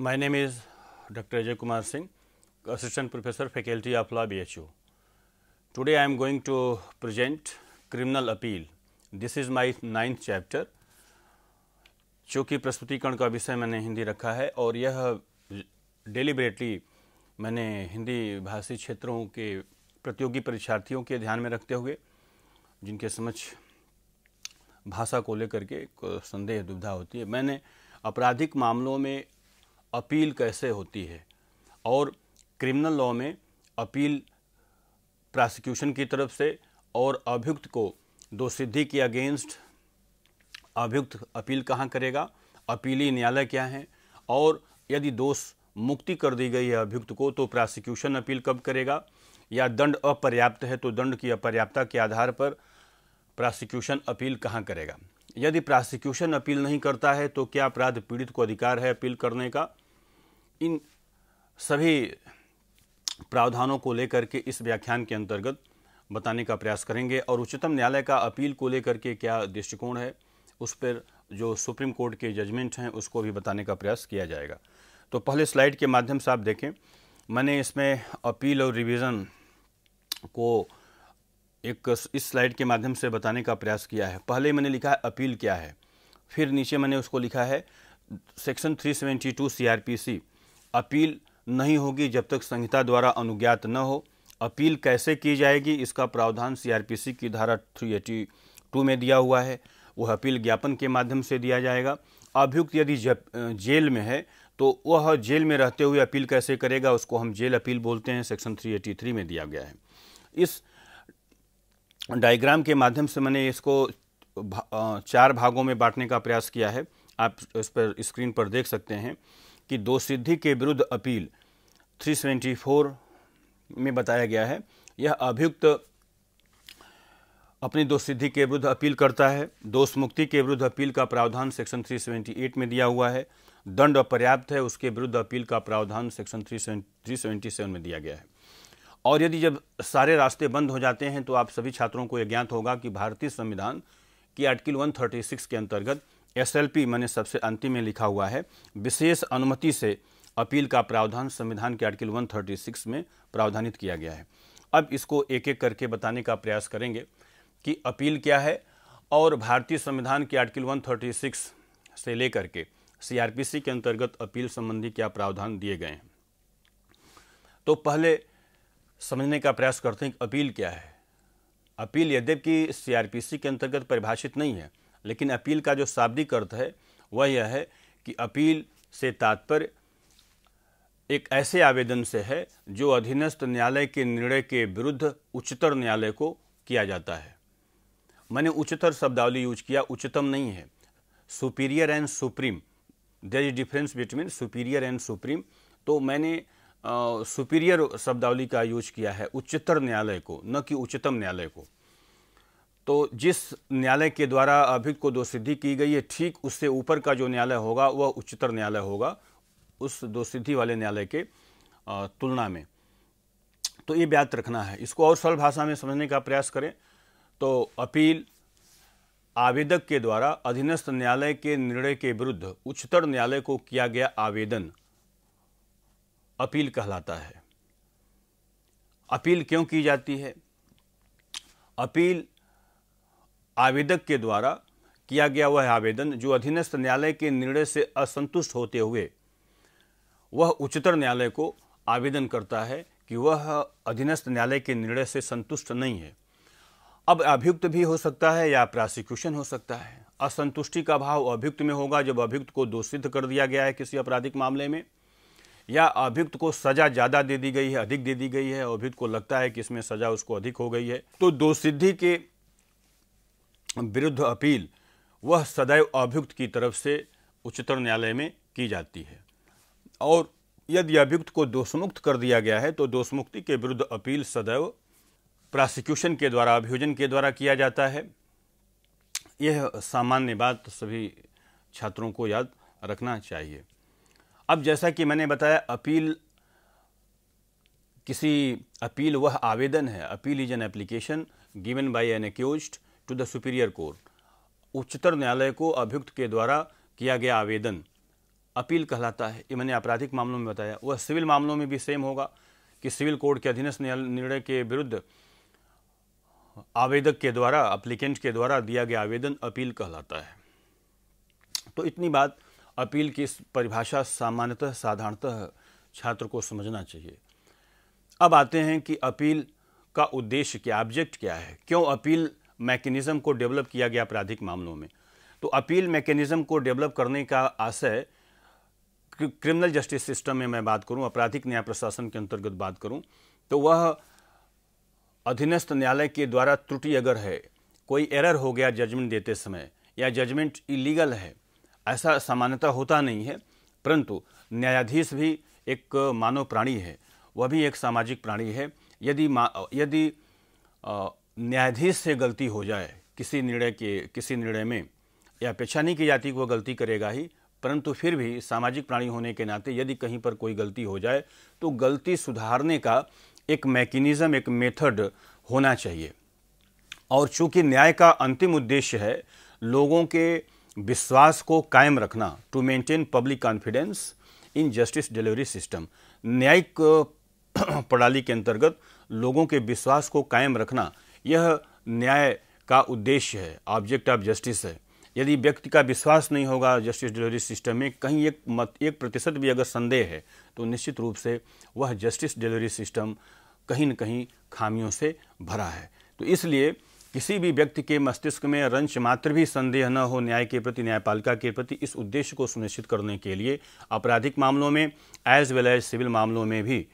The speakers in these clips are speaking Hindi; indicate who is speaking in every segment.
Speaker 1: My name is Dr. Ajay Kumar Singh, Assistant Professor, Faculty of Law, BHU. Today I am going to present Criminal Appeal. This is my ninth chapter. चूँकि प्रस्तुतिकरण का विषय मैंने हिंदी रखा है और यह डेलीबरेटली मैंने हिंदी भाषी क्षेत्रों के प्रतियोगी परीक्षार्थियों के ध्यान में रखते हुए जिनके समझ भाषा को लेकर के संदेह दुविधा होती है मैंने आपराधिक मामलों में अपील कैसे होती है और क्रिमिनल लॉ में अपील प्रोसिक्यूशन की तरफ से और अभियुक्त को सिद्धि के अगेंस्ट अभियुक्त अपील कहाँ करेगा अपीली न्यायालय क्या है और यदि दोष मुक्ति कर दी गई है अभियुक्त को तो प्रोसिक्यूशन अपील कब करेगा या दंड अपर्याप्त है तो दंड की अपर्याप्तता के आधार पर प्रोसिक्यूशन अपील कहाँ करेगा यदि प्रोसिक्यूशन अपील नहीं करता है तो क्या अपराध पीड़ित को अधिकार है अपील करने का इन सभी प्रावधानों को लेकर के इस व्याख्यान के अंतर्गत बताने का प्रयास करेंगे और उच्चतम न्यायालय का अपील को लेकर के क्या दृष्टिकोण है उस पर जो सुप्रीम कोर्ट के जजमेंट हैं उसको भी बताने का प्रयास किया जाएगा तो पहले स्लाइड के माध्यम से आप देखें मैंने इसमें अपील और रिवीजन को एक इस स्लाइड के माध्यम से बताने का प्रयास किया है पहले मैंने लिखा है अपील क्या है फिर नीचे मैंने उसको लिखा है सेक्शन 372 सीआरपीसी अपील नहीं होगी जब तक संहिता द्वारा अनुज्ञात न हो अपील कैसे की जाएगी इसका प्रावधान सीआरपीसी की धारा 382 में दिया हुआ है वह अपील ज्ञापन के माध्यम से दिया जाएगा अभियुक्त यदि जेल में है तो वह जेल में रहते हुए अपील कैसे करेगा उसको हम जेल अपील बोलते हैं सेक्शन 383 में दिया गया है इस डायग्राम के माध्यम से मैंने इसको भा, चार भागों में बांटने का प्रयास किया है आप इस पर स्क्रीन पर देख सकते हैं कि दो सिद्धि के विरुद्ध अपील 374 में बताया गया है यह अभियुक्त अपनी दो सिद्धि के विरुद्ध अपील करता है दोष मुक्ति के विरुद्ध अपील का प्रावधान सेक्शन 378 में दिया हुआ है दंड अपर्याप्त है उसके विरुद्ध अपील का प्रावधान सेक्शन 377 में दिया गया है और यदि जब सारे रास्ते बंद हो जाते हैं तो आप सभी छात्रों को यह ज्ञात होगा कि भारतीय संविधान की आर्टिकल 136 के अंतर्गत एस एल पी मैंने सबसे अंतिम में लिखा हुआ है विशेष अनुमति से अपील का प्रावधान संविधान के आर्टिकल 136 में प्रावधानित किया गया है अब इसको एक एक करके बताने का प्रयास करेंगे कि अपील क्या है और भारतीय संविधान के आर्टिकल 136 से लेकर के सीआरपीसी के अंतर्गत अपील संबंधी क्या प्रावधान दिए गए हैं तो पहले समझने का प्रयास करते हैं कि अपील क्या है अपील यद्यपि सीआरपीसी के अंतर्गत परिभाषित नहीं है लेकिन अपील का जो शाब्दिक अर्थ है वह यह है कि अपील से तात्पर्य एक ऐसे आवेदन से है जो अधीनस्थ न्यायालय के निर्णय के विरुद्ध उच्चतर न्यायालय को किया जाता है मैंने उच्चतर शब्दावली यूज किया उच्चतम नहीं है superior and supreme there is difference between superior and supreme तो मैंने सुपीरियर शब्दावली का यूज किया है उच्चतर न्यायालय को न कि उच्चतम न्यायालय को तो जिस न्यायालय के द्वारा अभियुक्त को दोषिद्धि की गई है ठीक उससे ऊपर का जो न्यायालय होगा वह उच्चतर न्यायालय होगा उस दोषिद्धि वाले न्यायालय के तुलना में तो ये याद रखना है इसको और सरल भाषा में समझने का प्रयास करें तो अपील आवेदक के द्वारा अधीनस्थ न्यायालय के निर्णय के विरुद्ध उच्चतर न्यायालय को किया गया आवेदन अपील कहलाता है अपील क्यों की जाती है अपील आवेदक के द्वारा किया गया वह आवेदन जो अधीनस्थ न्यायालय के निर्णय से असंतुष्ट होते हुए वह उच्चतर न्यायालय को आवेदन करता है कि वह अधीनस्थ न्यायालय के निर्णय से संतुष्ट नहीं है अब अभियुक्त भी हो सकता है या प्रोसिक्यूशन हो सकता है असंतुष्टि का भाव अभियुक्त में होगा जब अभियुक्त को दोषित कर दिया गया है किसी आपराधिक मामले में या अभियुक्त को सजा ज़्यादा दे दी गई है अधिक दे दी गई है अभियुक्त को लगता है कि इसमें सजा उसको अधिक हो गई है तो दोषिद्धि के विरुद्ध अपील वह सदैव अभियुक्त की तरफ से उच्चतर न्यायालय में की जाती है और यदि अभियुक्त को दोषमुक्त कर दिया गया है तो दोषमुक्ति के विरुद्ध अपील सदैव प्रोसिक्यूशन के द्वारा अभियोजन के द्वारा किया जाता है यह सामान्य बात सभी छात्रों को याद रखना चाहिए अब जैसा कि मैंने बताया अपील किसी अपील वह आवेदन है appeal is an application given by an accused to the superior court उच्चतर न्यायालय को अभियुक्त के द्वारा किया गया आवेदन अपील कहलाता है ये मैंने आपराधिक मामलों में बताया वह सिविल मामलों में भी सेम होगा कि सिविल कोर्ट के अधीनस्थ निर्णय के विरुद्ध आवेदक के द्वारा अप्लीकेंट के द्वारा दिया गया आवेदन अपील कहलाता है तो इतनी बात अपील की परिभाषा सामान्यतः साधारणतः छात्र को समझना चाहिए अब आते हैं कि अपील का उद्देश्य क्या ऑब्जेक्ट क्या है क्यों अपील मैकेनिज़्म को डेवलप किया गया आपराधिक मामलों में तो अपील मैकेनिज़्म को डेवलप करने का आशय क्रिमिनल जस्टिस सिस्टम में मैं बात करूं आपराधिक न्याय प्रशासन के अंतर्गत बात करूं तो वह अधीनस्थ न्यायालय के द्वारा त्रुटि अगर है कोई एरर हो गया जजमेंट देते समय या जजमेंट इलीगल है ऐसा सामान्यता होता नहीं है परंतु न्यायाधीश भी एक मानव प्राणी है वह भी एक सामाजिक प्राणी है यदि यदि न्यायाधीश से गलती हो जाए किसी निर्णय के किसी निर्णय में या अपेक्षा नहीं की जाती कि वह गलती करेगा ही परंतु फिर भी सामाजिक प्राणी होने के नाते यदि कहीं पर कोई गलती हो जाए तो गलती सुधारने का एक मैकेनिज़्म एक मेथड होना चाहिए और चूंकि न्याय का अंतिम उद्देश्य है लोगों के विश्वास को कायम रखना to maintain public confidence in justice delivery system न्यायिक प्रणाली के अंतर्गत लोगों के विश्वास को कायम रखना यह न्याय का उद्देश्य है ऑब्जेक्ट ऑफ जस्टिस है यदि व्यक्ति का विश्वास नहीं होगा जस्टिस डिलीवरी सिस्टम में कहीं एक मत एक प्रतिशत भी अगर संदेह है तो निश्चित रूप से वह जस्टिस डिलीवरी सिस्टम कहीं न कहीं खामियों से भरा है तो इसलिए किसी भी व्यक्ति के मस्तिष्क में रंच मात्र भी संदेह न हो न्याय के प्रति न्यायपालिका के प्रति इस उद्देश्य को सुनिश्चित करने के लिए आपराधिक मामलों में एज वेल एज सिविल मामलों में भी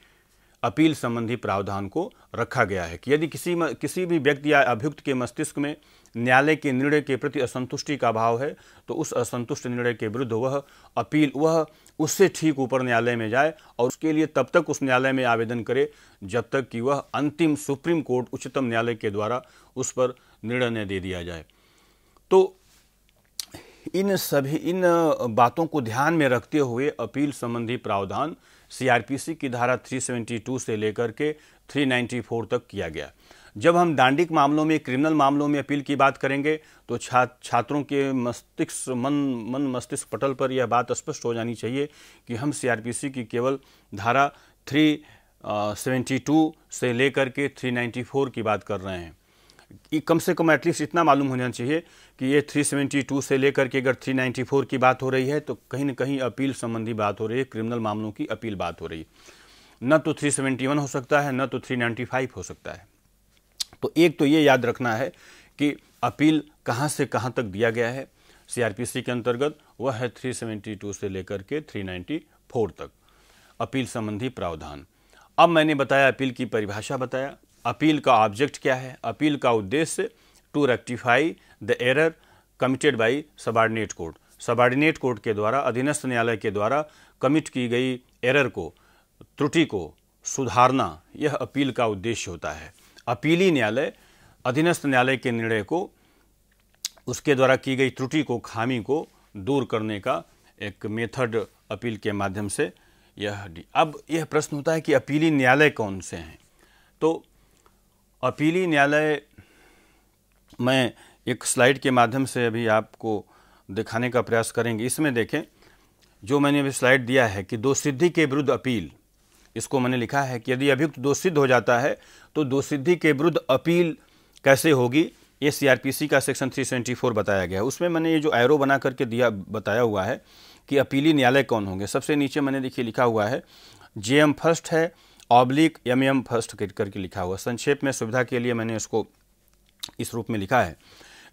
Speaker 1: अपील संबंधी प्रावधान को रखा गया है कि यदि किसी किसी भी व्यक्ति या अभियुक्त के मस्तिष्क में न्यायालय के निर्णय के प्रति असंतुष्टि का भाव है तो उस असंतुष्ट निर्णय के विरुद्ध वह अपील वह उससे ठीक ऊपर न्यायालय में जाए और उसके लिए तब तक उस न्यायालय में आवेदन करे जब तक कि वह अंतिम सुप्रीम कोर्ट उच्चतम न्यायालय के द्वारा उस पर निर्णय दे दिया जाए तो इन सभी इन बातों को ध्यान में रखते हुए अपील संबंधी प्रावधान सीआरपीसी की धारा 372 से लेकर के 394 तक किया गया जब हम दांडिक मामलों में क्रिमिनल मामलों में अपील की बात करेंगे तो छा छात्रों के मस्तिष्क मन मन मस्तिष्क पटल पर यह बात स्पष्ट हो जानी चाहिए कि हम सीआरपीसी की केवल धारा थ्री सेवेंटी टू से लेकर के थ्री नाइन्टी फोर की बात कर रहे हैं कम से कम एटलीस्ट इतना मालूम होना चाहिए कि ये 372 से लेकर के अगर 394 की बात हो रही है तो कहीं ना कहीं अपील संबंधी बात हो रही है क्रिमिनल मामलों की अपील बात हो रही है न तो 371 हो सकता है न तो 395 हो सकता है तो एक तो ये याद रखना है कि अपील कहाँ से कहाँ तक दिया गया है सीआरपीसी के अंतर्गत वह है थ्री से लेकर के थ्री तक अपील संबंधी प्रावधान अब मैंने बताया अपील की परिभाषा बताया अपील का ऑब्जेक्ट क्या है अपील का उद्देश्य to rectify the error committed by subordinate court subordinate court के द्वारा अधीनस्थ न्यायालय के द्वारा कमिट की गई एरर को त्रुटि को सुधारना यह अपील का उद्देश्य होता है अपीली न्यायालय अधीनस्थ न्यायालय के निर्णय को उसके द्वारा की गई त्रुटि को खामी को दूर करने का एक मेथड अपील के माध्यम से यह अब यह प्रश्न होता है कि अपीली न्यायालय कौन से हैं तो अपीली न्यायालय मैं एक स्लाइड के माध्यम से अभी आपको दिखाने का प्रयास करेंगे इसमें देखें जो मैंने अभी स्लाइड दिया है कि दो सिद्धि के विरुद्ध अपील इसको मैंने लिखा है कि यदि अभियुक्त दो सिद्ध हो जाता है तो दो सिद्धि के विरुद्ध अपील कैसे होगी ये सीआरपीसी का सेक्शन 374 बताया गया है उसमें मैंने ये जो एरो बना करके दिया बताया हुआ है कि अपीली न्यायालय कौन होंगे सबसे नीचे मैंने देखिए लिखा हुआ है जे एम फर्स्ट है ऑब्लिक एम एम फर्स्ट करके लिखा हुआ संक्षेप में सुविधा के लिए मैंने इसको इस रूप में लिखा है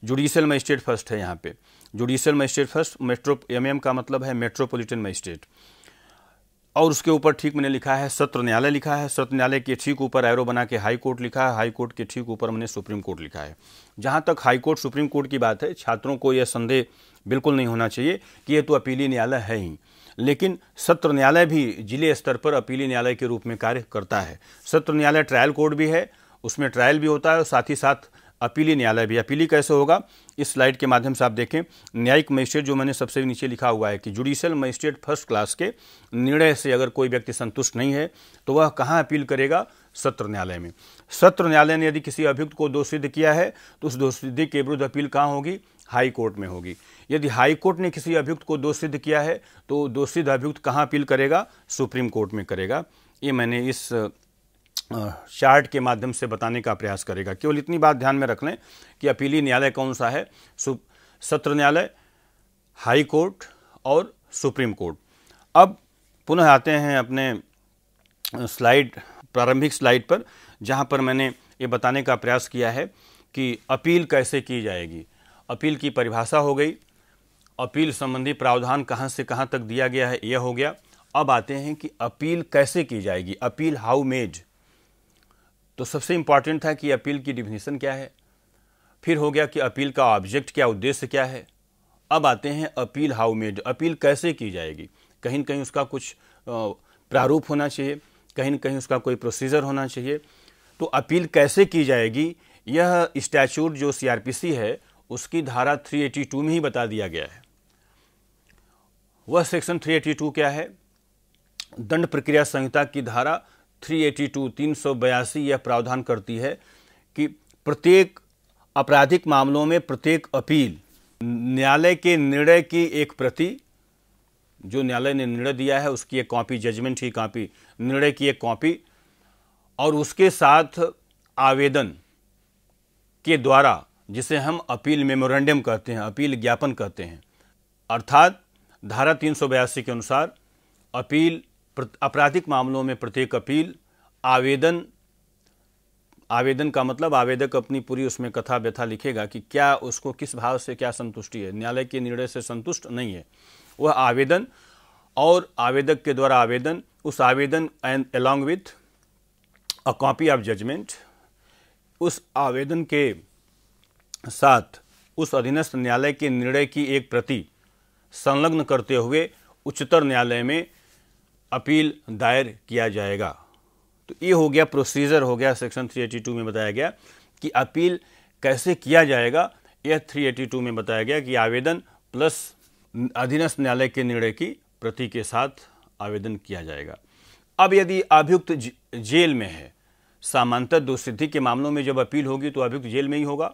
Speaker 1: जुडिशियल मजिस्ट्रेट फर्स्ट है यहाँ पे judicial magistrate first metro M का मतलब है मेट्रोपोलिटन मजिस्ट्रेट और उसके ऊपर ठीक मैंने लिखा है सत्र न्यायालय लिखा है सत्र न्यायालय के ठीक ऊपर एरो बना के हाई कोर्ट लिखा है हाई कोर्ट के ठीक ऊपर मैंने सुप्रीम कोर्ट लिखा है जहाँ तक हाई कोर्ट सुप्रीम कोर्ट की बात है छात्रों को यह संदेह बिल्कुल नहीं होना चाहिए कि ये तो अपीली न्यायालय है ही लेकिन सत्र न्यायालय भी जिले स्तर पर अपीली न्यायालय के रूप में कार्य करता है सत्र न्यायालय ट्रायल कोर्ट भी है उसमें ट्रायल भी होता है और साथ ही साथ अपीली न्यायालय भी अपीली कैसे होगा इस स्लाइड के माध्यम से आप देखें न्यायिक मजिस्ट्रेट जो मैंने सबसे नीचे लिखा हुआ है कि जुडिशियल मजिस्ट्रेट फर्स्ट क्लास के निर्णय से अगर कोई व्यक्ति संतुष्ट नहीं है तो वह कहाँ अपील करेगा सत्र न्यायालय में सत्र न्यायालय ने यदि किसी अभियुक्त को दोषिद्ध किया है तो उस सिद्धि के विरुद्ध अपील कहाँ होगी हाई कोर्ट में होगी यदि हाईकोर्ट ने किसी अभियुक्त को दोष सिद्ध किया है तो दोष सिद्ध अभियुक्त कहाँ अपील करेगा सुप्रीम कोर्ट में करेगा ये मैंने इस चार्ट के माध्यम से बताने का प्रयास करेगा केवल इतनी बात ध्यान में रख लें कि अपीली न्यायालय कौन सा है सत्र न्यायालय हाई कोर्ट और सुप्रीम कोर्ट अब पुनः आते हैं अपने स्लाइड प्रारंभिक स्लाइड पर जहाँ पर मैंने ये बताने का प्रयास किया है कि अपील कैसे की जाएगी अपील की परिभाषा हो गई अपील संबंधी प्रावधान कहाँ से कहाँ तक दिया गया है यह हो गया अब आते हैं कि अपील कैसे की जाएगी अपील हाउ मेज तो सबसे इंपॉर्टेंट था कि अपील की डिफिनीसन क्या है फिर हो गया कि अपील का ऑब्जेक्ट क्या उद्देश्य क्या है अब आते हैं अपील हाउ मेड अपील कैसे की जाएगी कहीं ना कहीं उसका कुछ प्रारूप होना चाहिए कहीं ना कहीं उसका कोई प्रोसीजर होना चाहिए तो अपील कैसे की जाएगी यह स्टैचूट जो सीआरपीसी है उसकी धारा 382 में ही बता दिया गया है वह सेक्शन 382 क्या है दंड प्रक्रिया संहिता की धारा 382 तीन सौ बयासी यह प्रावधान करती है कि प्रत्येक आपराधिक मामलों में प्रत्येक अपील न्यायालय के निर्णय की एक प्रति जो न्यायालय ने निर्णय दिया है उसकी एक कॉपी जजमेंट की कॉपी निर्णय की एक कॉपी और उसके साथ आवेदन के द्वारा जिसे हम अपील मेमोरेंडम कहते हैं अपील ज्ञापन कहते हैं अर्थात धारा तीन के अनुसार अपील आपराधिक मामलों में प्रत्येक अपील आवेदन आवेदन का मतलब आवेदक अपनी पूरी उसमें कथा व्यथा लिखेगा कि क्या उसको किस भाव से क्या संतुष्टि है न्यायालय के निर्णय से संतुष्ट नहीं है वह आवेदन और आवेदक के द्वारा आवेदन उस आवेदन and along with a copy of judgment उस आवेदन के साथ उस अधीनस्थ न्यायालय के निर्णय की एक प्रति संलग्न करते हुए उच्चतर न्यायालय में अपील दायर किया जाएगा तो ये हो गया प्रोसीजर हो गया सेक्शन 382 में बताया गया कि अपील कैसे किया जाएगा यह 382 में बताया गया कि आवेदन प्लस अधीनस्थ न्यायालय के निर्णय की प्रति के साथ आवेदन किया जाएगा अब यदि अभियुक्त जेल में है सामान्यतः दोषसिद्धि के मामलों में जब अपील होगी तो अभियुक्त जेल में ही होगा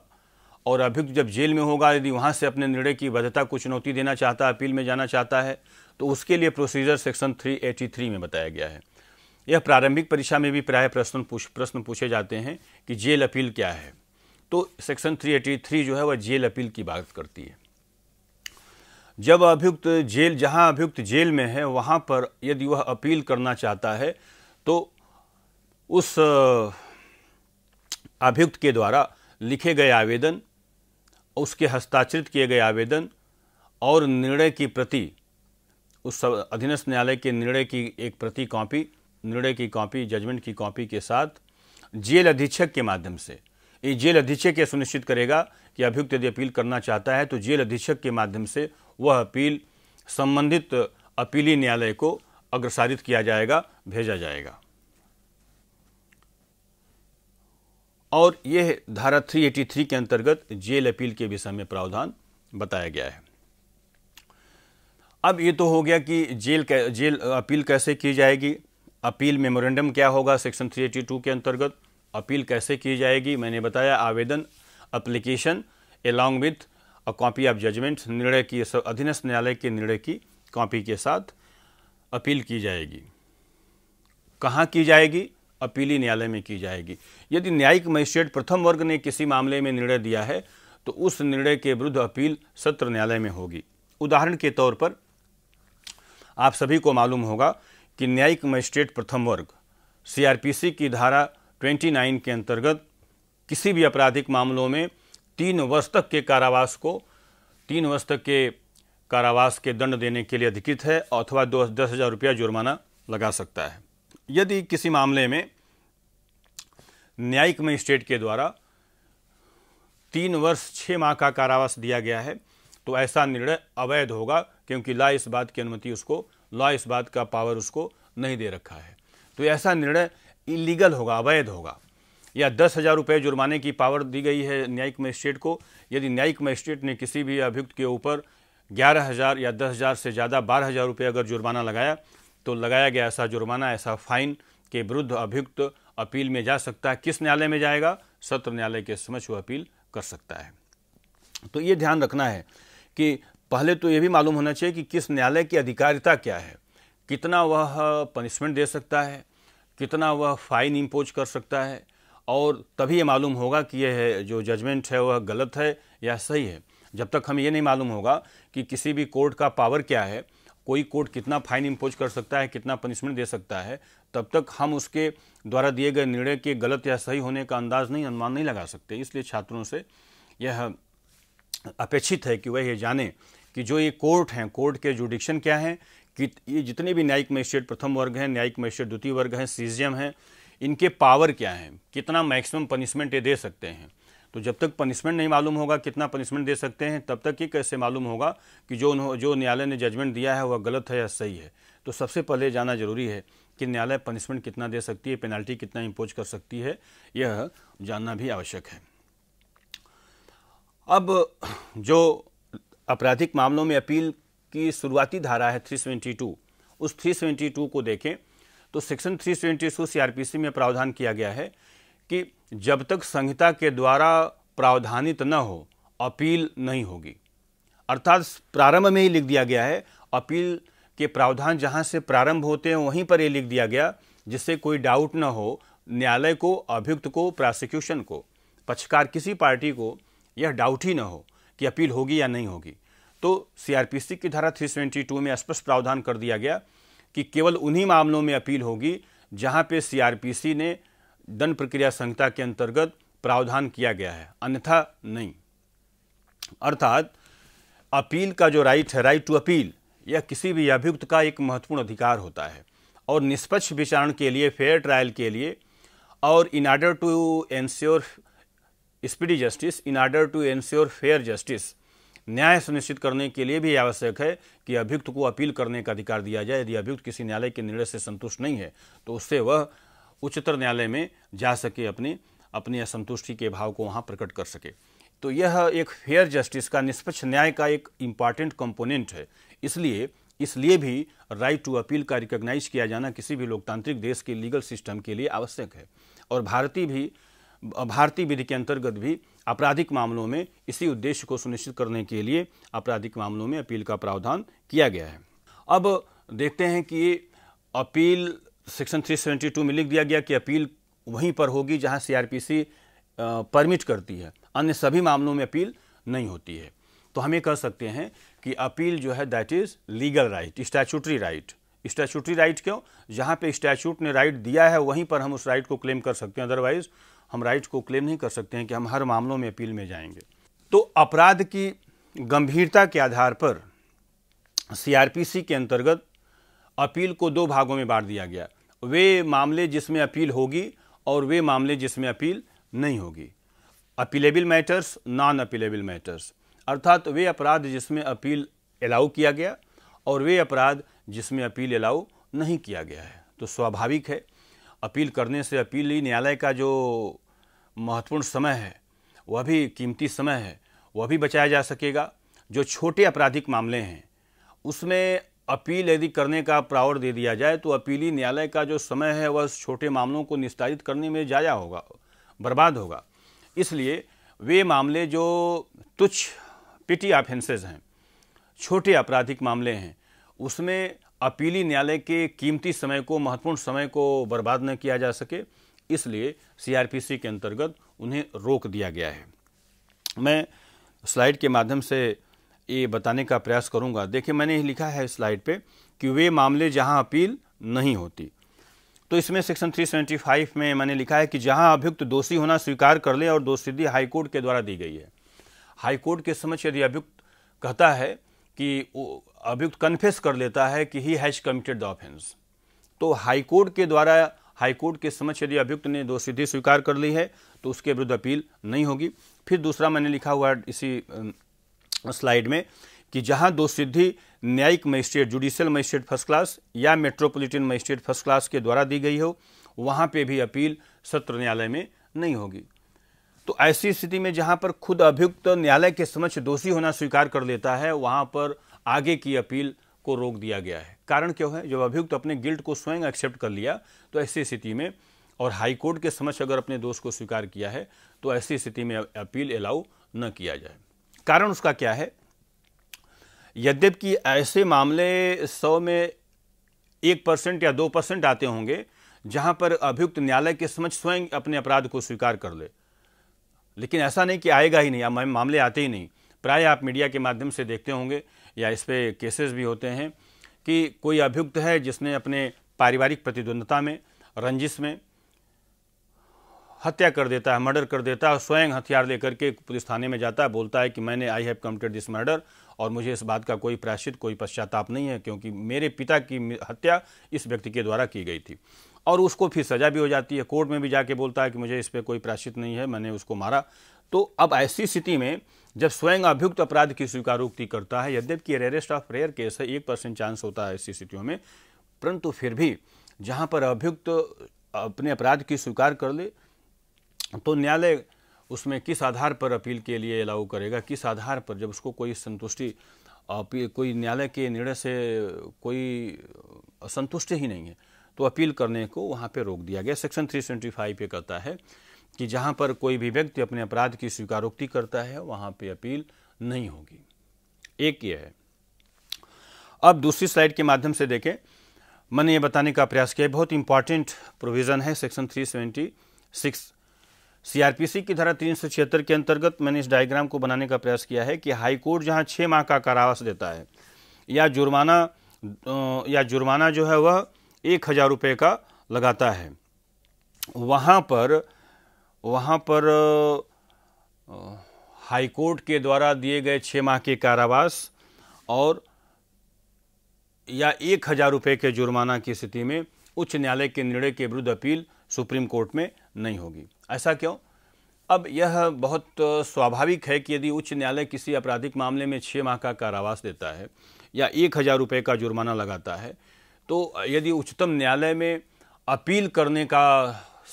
Speaker 1: और अभियुक्त जब जेल में होगा यदि वहाँ से अपने निर्णय की वैधता को चुनौती देना चाहता है अपील में जाना चाहता है तो उसके लिए प्रोसीजर सेक्शन 383 में बताया गया है यह प्रारंभिक परीक्षा में भी प्राय प्रश्न पूछ प्रश्न पूछे जाते हैं कि जेल अपील क्या है तो सेक्शन 383 जो है वह जेल अपील की बात करती है जब अभियुक्त जेल जहां अभियुक्त जेल में है वहां पर यदि वह अपील करना चाहता है तो उस अभियुक्त के द्वारा लिखे गए आवेदन उसके हस्ताक्षरित किए गए आवेदन और निर्णय की प्रति उस अधीनस्थ न्यायालय के निर्णय की एक प्रति कॉपी निर्णय की कॉपी जजमेंट की कॉपी के साथ जेल अधीक्षक के माध्यम से ये जेल अधीक्षक यह सुनिश्चित करेगा कि अभियुक्त यदि अपील करना चाहता है तो जेल अधीक्षक के माध्यम से वह अपील संबंधित अपीली न्यायालय को अग्रसारित किया जाएगा भेजा जाएगा और यह धारा 383 के अंतर्गत जेल अपील के विषय में प्रावधान बताया गया है अब ये तो हो गया कि जेल जेल अपील कैसे की जाएगी अपील मेमोरेंडम क्या होगा सेक्शन 382 के अंतर्गत अपील कैसे की जाएगी मैंने बताया आवेदन application along with a copy of judgment निर्णय की अधीनस्थ न्यायालय के निर्णय की कॉपी के साथ अपील की जाएगी कहाँ की जाएगी अपीली न्यायालय में की जाएगी यदि न्यायिक मजिस्ट्रेट प्रथम वर्ग ने किसी मामले में निर्णय दिया है तो उस निर्णय के विरुद्ध अपील सत्र न्यायालय में होगी उदाहरण के तौर पर आप सभी को मालूम होगा कि न्यायिक मजिस्ट्रेट प्रथम वर्ग सीआरपीसी की धारा 29 के अंतर्गत किसी भी आपराधिक मामलों में तीन वर्ष तक के कारावास को तीन वर्ष तक के कारावास के दंड देने के लिए अधिकृत है अथवा दो दस हज़ार रुपया जुर्माना लगा सकता है यदि किसी मामले में न्यायिक मजिस्ट्रेट के द्वारा तीन वर्ष छः माह का कारावास दिया गया है तो ऐसा निर्णय अवैध होगा क्योंकि लॉ इस बात की अनुमति उसको लॉ इस बात का पावर उसको नहीं दे रखा है तो ऐसा निर्णय इलीगल होगा अवैध होगा या दस हज़ार रुपये जुर्माने की पावर दी गई है न्यायिक मजिस्ट्रेट को यदि न्यायिक मजिस्ट्रेट ने किसी भी अभियुक्त के ऊपर ग्यारह हज़ार या दस हज़ार से ज़्यादा बारह हज़ार रुपये अगर जुर्माना लगाया तो लगाया गया ऐसा जुर्माना ऐसा फाइन के विरुद्ध अभियुक्त अपील में जा सकता है किस न्यायालय में जाएगा सत्र न्यायालय के समक्ष वो अपील कर सकता है तो ये ध्यान रखना है कि पहले तो ये भी मालूम होना चाहिए कि किस न्यायालय की अधिकारिता क्या है कितना वह पनिशमेंट दे सकता है कितना वह फाइन इम्पोज कर सकता है और तभी ये मालूम होगा कि यह जो जजमेंट है वह गलत है या सही है जब तक हमें ये नहीं मालूम होगा कि किसी भी कोर्ट का पावर क्या है कोई कोर्ट कितना फाइन इम्पोज कर सकता है कितना पनिशमेंट दे सकता है तब तक हम उसके द्वारा दिए गए निर्णय के गलत या सही होने का अंदाज नहीं अनुमान नहीं लगा सकते इसलिए छात्रों से यह अपेक्षित है कि वह ये जाने कि जो ये कोर्ट हैं कोर्ट के जुडिक्शन क्या हैं कि ये जितने भी न्यायिक मजिस्ट्रेट प्रथम वर्ग हैं न्यायिक मजिस्ट्रेट द्वितीय वर्ग हैं सीजियम हैं इनके पावर क्या हैं कितना मैक्सिमम पनिशमेंट ये दे सकते हैं तो जब तक पनिशमेंट नहीं मालूम होगा कितना पनिशमेंट दे सकते हैं तब तक ये कैसे मालूम होगा कि जो जो न्यायालय ने जजमेंट दिया है वह गलत है या सही है तो सबसे पहले जाना जरूरी है कि न्यायालय पनिशमेंट कितना दे सकती है पेनल्टी कितना इम्पोज कर सकती है यह जानना भी आवश्यक है अब जो आपराधिक मामलों में अपील की शुरुआती धारा है 372 उस 372 को देखें तो सेक्शन 372 सीआरपीसी में प्रावधान किया गया है कि जब तक संहिता के द्वारा प्रावधानित न हो अपील नहीं होगी अर्थात प्रारंभ में ही लिख दिया गया है अपील के प्रावधान जहाँ से प्रारंभ होते हैं वहीं पर ये लिख दिया गया जिससे कोई डाउट न हो न्यायालय को अभियुक्त को प्रोसिक्यूशन को पक्षकार किसी पार्टी को यह डाउट ही न हो कि अपील होगी या नहीं होगी तो सीआरपीसी की धारा 372 में स्पष्ट प्रावधान कर दिया गया कि केवल उन्हीं मामलों में अपील होगी जहां पे सीआरपीसी ने दंड प्रक्रिया संहिता के अंतर्गत प्रावधान किया गया है अन्यथा नहीं अर्थात अपील का जो राइट है राइट टू अपील यह किसी भी अभियुक्त का एक महत्वपूर्ण अधिकार होता है और निष्पक्ष विचारण के लिए फेयर ट्रायल के लिए और in order to ensure speedy justice in order to ensure fair justice न्याय सुनिश्चित करने के लिए भी आवश्यक है कि अभियुक्त को अपील करने का अधिकार दिया जाए यदि अभियुक्त किसी न्यायालय के निर्णय से संतुष्ट नहीं है तो उससे वह उच्चतर न्यायालय में जा सके अपने अपनी असंतुष्टि के भाव को वहाँ प्रकट कर सके तो यह एक फेयर जस्टिस का निष्पक्ष न्याय का एक इम्पॉर्टेंट कंपोनेंट है इसलिए इसलिए भी राइट टू अपील का रिकॉग्नाइज किया जाना किसी भी लोकतांत्रिक देश के लीगल सिस्टम के लिए आवश्यक है और भारतीय भी भारतीय विधि के अंतर्गत भी आपराधिक मामलों में इसी उद्देश्य को सुनिश्चित करने के लिए आपराधिक मामलों में अपील का प्रावधान किया गया है अब देखते हैं कि अपील सेक्शन 372 में लिख दिया गया कि अपील वहीं पर होगी जहां सीआरपीसी परमिट करती है अन्य सभी मामलों में अपील नहीं होती है तो हम ये कह सकते हैं कि अपील जो है that is legal right statutory right statutory right क्यों जहां पे स्टैचूट ने राइट दिया है वहीं पर हम उस राइट को क्लेम कर सकते हैं अदरवाइज हम राइट को क्लेम नहीं कर सकते हैं कि हम हर मामलों में अपील में जाएंगे तो अपराध की गंभीरता के आधार पर सीआरपीसी के अंतर्गत अपील को दो भागों में बांट दिया गया वे मामले जिसमें अपील होगी और वे मामले जिसमें अपील नहीं होगी appealable matters non appealable matters अर्थात वे अपराध जिसमें अपील अलाउ किया गया और वे अपराध जिसमें अपील अलाउ नहीं किया गया है तो स्वाभाविक है अपील करने से अपील ही न्यायालय का जो महत्वपूर्ण समय है वह भी कीमती समय है वह भी बचाया जा सकेगा जो छोटे आपराधिक मामले हैं उसमें अपील यदि करने का प्रावर दे दिया जाए तो अपीली न्यायालय का जो समय है वह छोटे मामलों को निस्तारित करने में जाया होगा बर्बाद होगा इसलिए वे मामले जो तुच्छ पिटी ऑफेंसेज हैं छोटे आपराधिक मामले हैं उसमें अपीली न्यायालय के कीमती समय को महत्वपूर्ण समय को बर्बाद न किया जा सके इसलिए सीआरपीसी के अंतर्गत उन्हें रोक दिया गया है मैं स्लाइड के माध्यम से ये बताने का प्रयास करूंगा देखिए मैंने लिखा है स्लाइड पे कि वे मामले जहां अपील नहीं होती तो इसमें सेक्शन 375 में मैंने लिखा है कि जहां अभियुक्त दोषी होना स्वीकार कर ले और दोष सिद्धि हाईकोर्ट के द्वारा दी गई है हाईकोर्ट के समक्ष यदि अभियुक्त कहता है कि अभियुक्त कन्फेस कर लेता है कि he has committed the offence तो हाईकोर्ट के द्वारा हाईकोर्ट के समक्ष यदि अभियुक्त ने दोष सिद्धि स्वीकार कर ली है तो उसके विरुद्ध अपील नहीं होगी फिर दूसरा मैंने लिखा हुआ इसी स्लाइड में कि जहां दो सिद्धि न्यायिक magistrate judicial magistrate first class या मेट्रोपॉलिटन मजिस्ट्रेट फर्स्ट क्लास के द्वारा दी गई हो वहां पे भी अपील सत्र न्यायालय में नहीं होगी तो ऐसी स्थिति में जहां पर खुद अभियुक्त न्यायालय के समक्ष दोषी होना स्वीकार कर लेता है वहां पर आगे की अपील को रोक दिया गया है कारण क्यों है जब अभियुक्त अपने गिल्ट को स्वयं एक्सेप्ट कर लिया तो ऐसी स्थिति में और हाईकोर्ट के समक्ष अगर अपने दोष को स्वीकार किया है तो ऐसी स्थिति में अपील अलाउ न किया जाए कारण उसका क्या है यद्यप कि ऐसे मामले सौ में एक परसेंट या दो परसेंट आते होंगे जहां पर अभियुक्त न्यायालय के समझ स्वयं अपने अपराध को स्वीकार कर ले लेकिन ऐसा नहीं कि आएगा ही नहीं या मामले आते ही नहीं प्राय आप मीडिया के माध्यम से देखते होंगे या इस पर केसेस भी होते हैं कि कोई अभियुक्त है जिसने अपने पारिवारिक प्रतिद्वंदता में रंजिश में हत्या कर देता है मर्डर कर देता है स्वयं हथियार लेकर के पुलिस थाने में जाता है बोलता है कि मैंने I have committed this murder और मुझे इस बात का कोई प्रायश्चित कोई पश्चाताप नहीं है क्योंकि मेरे पिता की हत्या इस व्यक्ति के द्वारा की गई थी और उसको फिर सज़ा भी हो जाती है कोर्ट में भी जाके बोलता है कि मुझे इस पर कोई प्रायश्चित नहीं है मैंने उसको मारा तो अब ऐसी स्थिति में जब स्वयं अभियुक्त अपराध की स्वीकारोक्ति करता है यद्यपि कि रेयरेस्ट ऑफ रेयर केस है एक परसेंट चांस होता है ऐसी स्थितियों में परंतु फिर भी जहाँ पर अभियुक्त अपने अपराध की स्वीकार कर ले तो न्यायालय उसमें किस आधार पर अपील के लिए अलाउ करेगा किस आधार पर जब उसको कोई संतुष्टि कोई न्यायालय के निर्णय से कोई असंतुष्ट ही नहीं है तो अपील करने को वहाँ पे रोक दिया गया सेक्शन थ्री सेवेंटी फाइव ये कहता है कि जहाँ पर कोई भी व्यक्ति अपने अपराध की स्वीकारोक्ति करता है वहाँ पे अपील नहीं होगी एक ये है अब दूसरी स्लाइड के माध्यम से देखें मैंने ये बताने का प्रयास किया बहुत इंपॉर्टेंट प्रोविज़न है सेक्शन सिक्स सीआरपीसी की धारा तीन के अंतर्गत मैंने इस डायग्राम को बनाने का प्रयास किया है कि हाईकोर्ट जहाँ छः माह का कारावास देता है या जुर्माना या जुर्माना जो है वह एक हज़ार रुपये का लगाता है वहाँ पर वहाँ पर हाईकोर्ट के द्वारा दिए गए छः माह के कारावास और या एक हज़ार रुपये के जुर्माना की स्थिति में उच्च न्यायालय के निर्णय के विरुद्ध अपील सुप्रीम कोर्ट में नहीं होगी ऐसा क्यों अब यह बहुत स्वाभाविक है कि यदि उच्च न्यायालय किसी आपराधिक मामले में छः माह का कारावास देता है या एक हज़ार रुपये का जुर्माना लगाता है तो यदि उच्चतम न्यायालय में अपील करने का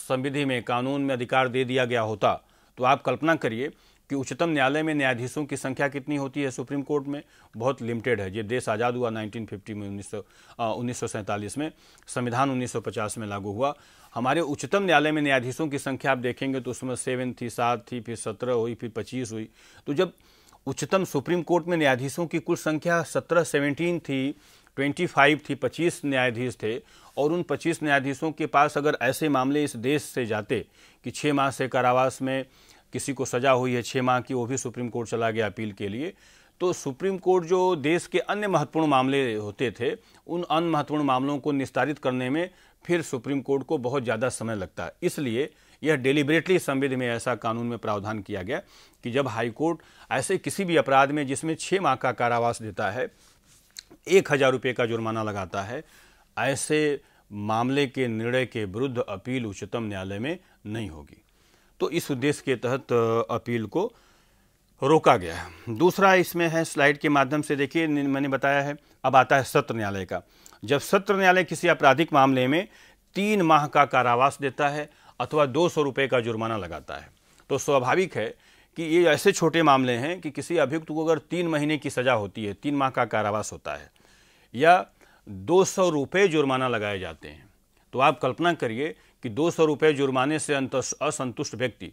Speaker 1: संविधि में कानून में अधिकार दे दिया गया होता तो आप कल्पना करिए कि उच्चतम न्यायालय में न्यायाधीशों की संख्या कितनी होती है सुप्रीम कोर्ट में बहुत लिमिटेड है ये देश आज़ाद हुआ 1950 में उन्नीस सौ में संविधान 1950 में लागू हुआ हमारे उच्चतम न्यायालय में न्यायाधीशों की संख्या आप देखेंगे तो उसमें सेवन थी सात थी फिर सत्रह हुई फिर पच्चीस हुई तो जब उच्चतम सुप्रीम कोर्ट में न्यायाधीशों की कुल संख्या सत्रह सेवनटीन थी ट्वेंटी फाइव थी पच्चीस न्यायाधीश थे और उन पच्चीस न्यायाधीशों के पास अगर ऐसे मामले इस देश से जाते कि छः माह से कारावास में किसी को सजा हुई है छः माह की वो भी सुप्रीम कोर्ट चला गया अपील के लिए तो सुप्रीम कोर्ट जो देश के अन्य महत्वपूर्ण मामले होते थे उन अन्य महत्वपूर्ण मामलों को निस्तारित करने में फिर सुप्रीम कोर्ट को बहुत ज़्यादा समय लगता है इसलिए यह डिलिबरेटली संविध में ऐसा कानून में प्रावधान किया गया कि जब हाई कोर्ट ऐसे किसी भी अपराध में जिसमें छः माह का कारावास देता है एक हज़ार रुपये का जुर्माना लगाता है ऐसे मामले के निर्णय के विरुद्ध अपील उच्चतम न्यायालय में नहीं होगी तो इस उद्देश्य के तहत अपील को रोका गया है दूसरा इसमें है स्लाइड के माध्यम से देखिए मैंने बताया है अब आता है सत्र न्यायालय का जब सत्र न्यायालय किसी आपराधिक मामले में तीन माह का कारावास देता है अथवा दो सौ रुपये का जुर्माना लगाता है तो स्वाभाविक है कि ये ऐसे छोटे मामले हैं कि किसी अभियुक्त को अगर तीन महीने की सज़ा होती है तीन माह का कारावास होता है या दो सौ रुपये जुर्माना लगाए जाते हैं तो आप कल्पना करिए कि दो सौ रुपये जुर्माने से असंतुष्ट व्यक्ति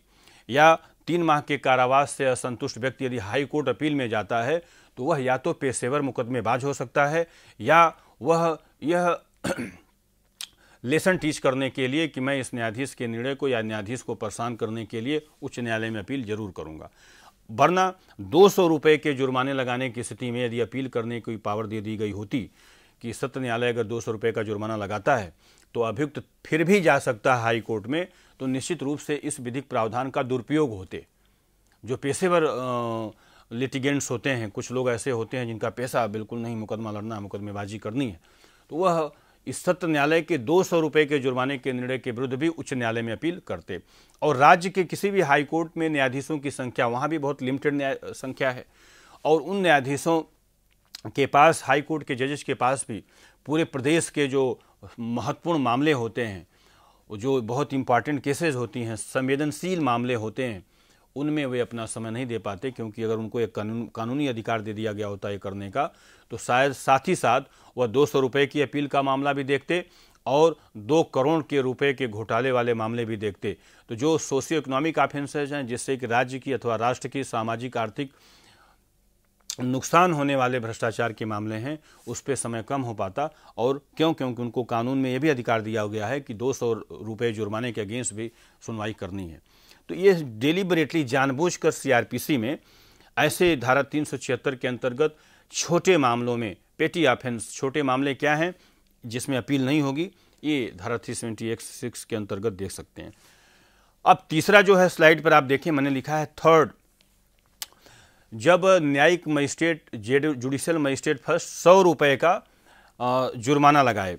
Speaker 1: या तीन माह के कारावास से असंतुष्ट व्यक्ति यदि हाई कोर्ट अपील में जाता है तो वह या तो पेशेवर मुकदमेबाज हो सकता है या वह यह लेसन टीच करने के लिए कि मैं इस न्यायाधीश के निर्णय को या न्यायाधीश को परेशान करने के लिए उच्च न्यायालय में अपील जरूर करूंगा वरना दो सौ रुपये के जुर्माने लगाने की स्थिति में यदि अपील करने की पावर दे दी गई होती कि सत्य न्यायालय अगर दो सौ रुपये का जुर्माना लगाता है तो अभियुक्त फिर भी जा सकता है हाई कोर्ट में तो निश्चित रूप से इस विधिक प्रावधान का दुरुपयोग होते जो पेशेवर आ, लिटिगेंट्स होते हैं कुछ लोग ऐसे होते हैं जिनका पैसा बिल्कुल नहीं मुकदमा लड़ना है मुकदमेबाजी करनी है तो वह इस सत्र न्यायालय के दो सौ रुपये के जुर्माने के निर्णय के विरुद्ध भी उच्च न्यायालय में अपील करते और राज्य के किसी भी हाई कोर्ट में न्यायाधीशों की संख्या वहाँ भी बहुत लिमिटेड संख्या है और उन न्यायाधीशों के पास हाई कोर्ट के जजेस के पास भी पूरे प्रदेश के जो महत्वपूर्ण मामले होते हैं जो बहुत इम्पॉर्टेंट केसेस होती हैं संवेदनशील मामले होते हैं उनमें वे अपना समय नहीं दे पाते क्योंकि अगर उनको एक कानून कानूनी अधिकार दे दिया गया होता है करने का तो शायद साथ ही साथ वह दो सौ रुपये की अपील का मामला भी देखते और दो करोड़ के रुपए के घोटाले वाले मामले भी देखते तो जो सोशियो इकोनॉमिक ऑफेंसेज हैं जिससे कि राज्य की अथवा राष्ट्र की सामाजिक आर्थिक नुकसान होने वाले भ्रष्टाचार के मामले हैं उस पर समय कम हो पाता और क्यों क्योंकि उनको कानून में यह भी अधिकार दिया गया है कि दो सौ रुपये जुर्माने के अगेंस्ट भी सुनवाई करनी है तो ये डेलीबरेटली जानबूझकर सीआरपीसी में ऐसे धारा तीन के अंतर्गत छोटे मामलों में पेटी ऑफेंस छोटे मामले क्या हैं जिसमें अपील नहीं होगी ये धारा थ्री सेवेंटी एक्स सिक्स के अंतर्गत देख सकते हैं अब तीसरा जो है स्लाइड पर आप देखें मैंने लिखा है थर्ड जब न्यायिक magistrate Z judicial magistrate first सौ रुपये का जुर्माना लगाए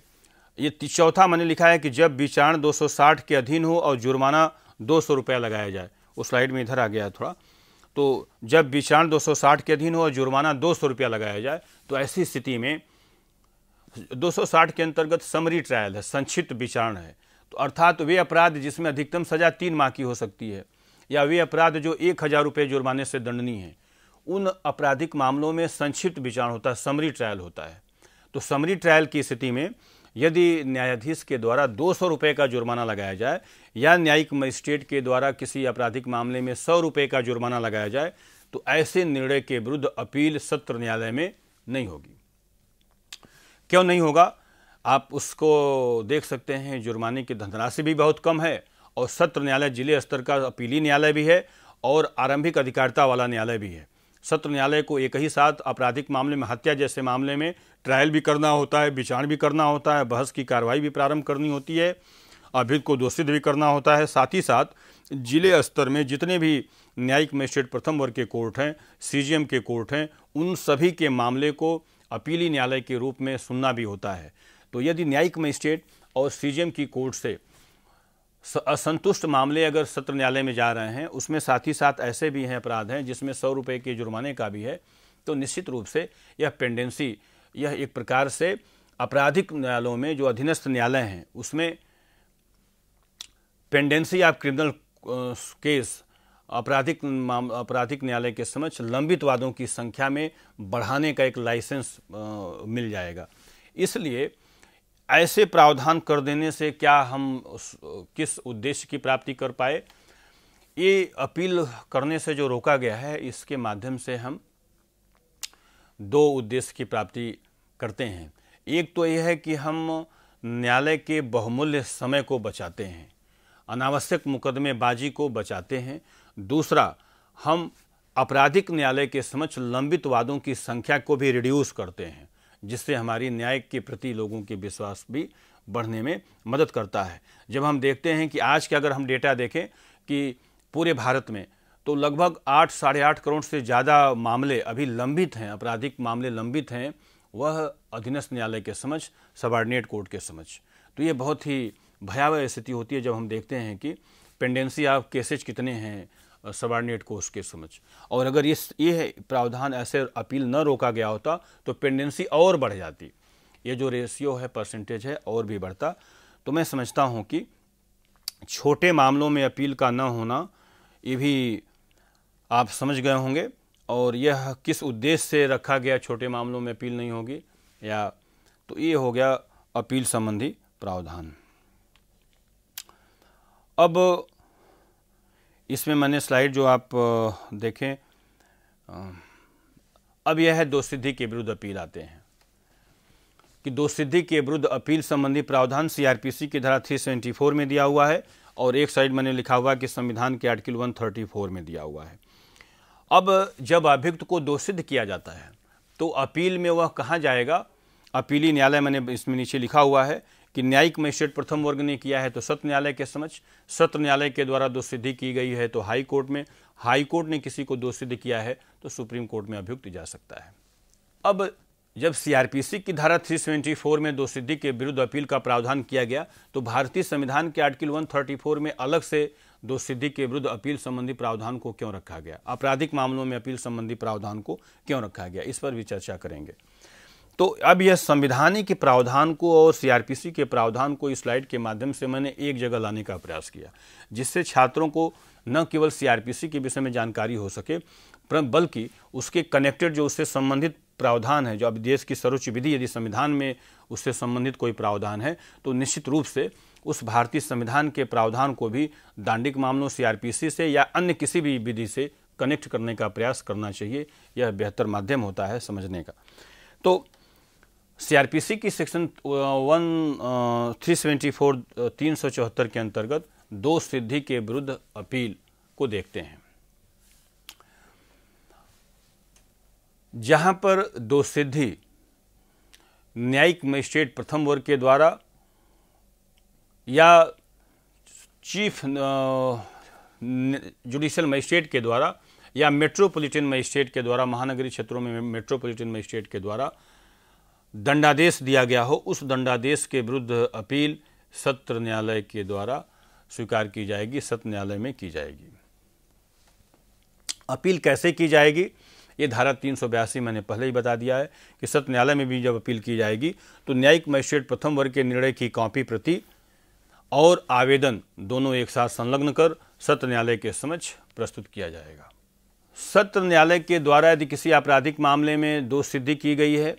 Speaker 1: ये चौथा मैंने लिखा है कि जब विचारण 260 के अधीन हो और जुर्माना दो सौ रुपया लगाया जाए उस स्लाइड में इधर आ गया थोड़ा तो जब विचरण 260 के अधीन हो और जुर्माना दो सौ रुपया लगाया जाए तो ऐसी स्थिति में 260 के अंतर्गत समरी ट्रायल है संक्षिप्त विचारण है तो अर्थात वे अपराध जिसमें अधिकतम सजा तीन माह की हो सकती है या वे अपराध जो एक हज़ार रुपये जुर्माने से दंडनीय है उन आपराधिक मामलों में संक्षिप्त विचारण होता है समरी ट्रायल होता है तो समरी ट्रायल की स्थिति में यदि न्यायाधीश के द्वारा दो सौ रुपये का जुर्माना लगाया जाए या न्यायिक मजिस्ट्रेट के द्वारा किसी आपराधिक मामले में सौ रुपये का जुर्माना लगाया जाए तो ऐसे निर्णय के विरुद्ध अपील सत्र न्यायालय में नहीं होगी क्यों नहीं होगा आप उसको देख सकते हैं जुर्माने की धनराशि भी बहुत कम है और सत्र न्यायालय जिले स्तर का अपीली न्यायालय भी है और आरंभिक अधिकारिता वाला न्यायालय भी है सत्र न्यायालय को एक ही साथ आपराधिक मामले में हत्या जैसे मामले में ट्रायल भी करना होता है विचार भी करना होता है बहस की कार्रवाई भी प्रारंभ करनी होती है अभियुक्त को दोषित भी करना होता है साथ ही साथ जिले स्तर में जितने भी न्यायिक मजिस्ट्रेट प्रथम वर्ग के कोर्ट हैं सीजीएम के कोर्ट हैं उन सभी के मामले को अपीली न्यायालय के रूप में सुनना भी होता है तो यदि न्यायिक मजिस्ट्रेट और सीजीएम की कोर्ट से असंतुष्ट मामले अगर सत्र न्यायालय में जा रहे हैं उसमें साथ ही साथ ऐसे भी हैं अपराध हैं जिसमें सौ रुपये के जुर्माने का भी है तो निश्चित रूप से यह पेंडेंसी यह एक प्रकार से आपराधिक न्यायालयों में जो अधीनस्थ न्यायालय हैं उसमें पेंडेंसी ऑफ क्रिमिनल केस आपराधिक आपराधिक न्यायालय के समक्ष लंबित वादों की संख्या में बढ़ाने का एक लाइसेंस मिल जाएगा इसलिए ऐसे प्रावधान कर देने से क्या हम किस उद्देश्य की प्राप्ति कर पाए ये अपील करने से जो रोका गया है इसके माध्यम से हम दो उद्देश्य की प्राप्ति करते हैं एक तो यह है कि हम न्यायालय के बहुमूल्य समय को बचाते हैं अनावश्यक मुकदमेबाजी को बचाते हैं दूसरा हम आपराधिक न्यायालय के समक्ष लंबित वादों की संख्या को भी रिड्यूस करते हैं जिससे हमारी न्याय के प्रति लोगों के विश्वास भी बढ़ने में मदद करता है जब हम देखते हैं कि आज के अगर हम डेटा देखें कि पूरे भारत में तो लगभग आठ साढ़े आठ करोड़ से ज़्यादा मामले अभी लंबित हैं आपराधिक मामले लंबित हैं वह अधीनस्थ न्यायालय के समझ सबॉर्डिनेट कोर्ट के समझ तो ये बहुत ही भयावह स्थिति होती है जब हम देखते हैं कि पेंडेंसी ऑफ केसेज कितने हैं सबॉर्डिनेट कोर्ट के समझ और अगर ये ये प्रावधान ऐसे अपील न रोका गया होता तो पेंडेंसी और बढ़ जाती ये जो रेशियो है परसेंटेज है और भी बढ़ता तो मैं समझता हूँ कि छोटे मामलों में अपील का न होना ये भी आप समझ गए होंगे और यह किस उद्देश्य से रखा गया छोटे मामलों में अपील नहीं होगी या तो ये हो गया अपील संबंधी प्रावधान अब इसमें मैंने स्लाइड जो आप देखें अब यह है दो सिद्धि के विरुद्ध अपील आते हैं कि दो सिद्धि के विरुद्ध अपील संबंधी प्रावधान सीआरपीसी की धारा 374 में दिया हुआ है और एक साइड मैंने लिखा हुआ कि संविधान के आर्टिकल 134 में दिया हुआ है अब जब अभियुक्त को दोषिद्ध किया जाता है तो अपील में वह कहाँ जाएगा अपीली न्यायालय मैंने इसमें नीचे लिखा हुआ है कि न्यायिक मजिस्ट्रेट प्रथम वर्ग ने किया है तो सत्र न्यायालय के समक्ष सत्र न्यायालय के द्वारा दोषसिद्धि की गई है तो हाई कोर्ट में हाई कोर्ट ने किसी को सिद्ध किया है तो सुप्रीम कोर्ट में अभियुक्त जा सकता है अब जब सीआरपीसी की धारा 374 में सिद्धि के विरुद्ध अपील का प्रावधान किया गया तो भारतीय संविधान के आर्टिकल वन में अलग से दो सिद्धि के विरुद्ध अपील संबंधी प्रावधान को क्यों रखा गया आपराधिक मामलों में अपील संबंधी प्रावधान को क्यों रखा गया इस पर भी चर्चा करेंगे तो अब यह संविधानिक के प्रावधान को और सीआरपीसी के प्रावधान को इस स्लाइड के माध्यम से मैंने एक जगह लाने का प्रयास किया जिससे छात्रों को न केवल सीआरपीसी के विषय में जानकारी हो सके बल्कि उसके कनेक्टेड जो उससे संबंधित प्रावधान है जो अब देश की सर्वोच्च विधि यदि संविधान में उससे संबंधित कोई प्रावधान है तो निश्चित रूप से उस भारतीय संविधान के प्रावधान को भी दांडिक मामलों सीआरपीसी से या अन्य किसी भी विधि से कनेक्ट करने का प्रयास करना चाहिए यह बेहतर माध्यम होता है समझने का तो सीआरपीसी की section one three seventy four तीन सौ चौहत्तर के अंतर्गत दो सिद्धि के विरुद्ध अपील को देखते हैं जहां पर दो सिद्धि न्यायिक मजिस्ट्रेट प्रथम वर्ग के द्वारा या चीफ जुडिशल मजिस्ट्रेट के द्वारा या मेट्रोपॉलिटन मजिस्ट्रेट के द्वारा महानगरीय क्षेत्रों में मेट्रोपॉलिटन मजिस्ट्रेट के द्वारा दंडादेश दिया गया हो उस दंडादेश के विरुद्ध अपील सत्र न्यायालय के द्वारा स्वीकार की जाएगी सत्र न्यायालय में की जाएगी अपील कैसे की जाएगी ये धारा तीन मैंने पहले ही बता दिया है कि सत्य न्यायालय में भी जब अपील की जाएगी तो न्यायिक मजिस्ट्रेट प्रथम वर्ग के निर्णय की कॉपी प्रति और आवेदन दोनों एक साथ संलग्न कर सत्र न्यायालय के समक्ष प्रस्तुत किया जाएगा सत्र न्यायालय के द्वारा यदि किसी आपराधिक मामले में दोष सिद्धि की गई है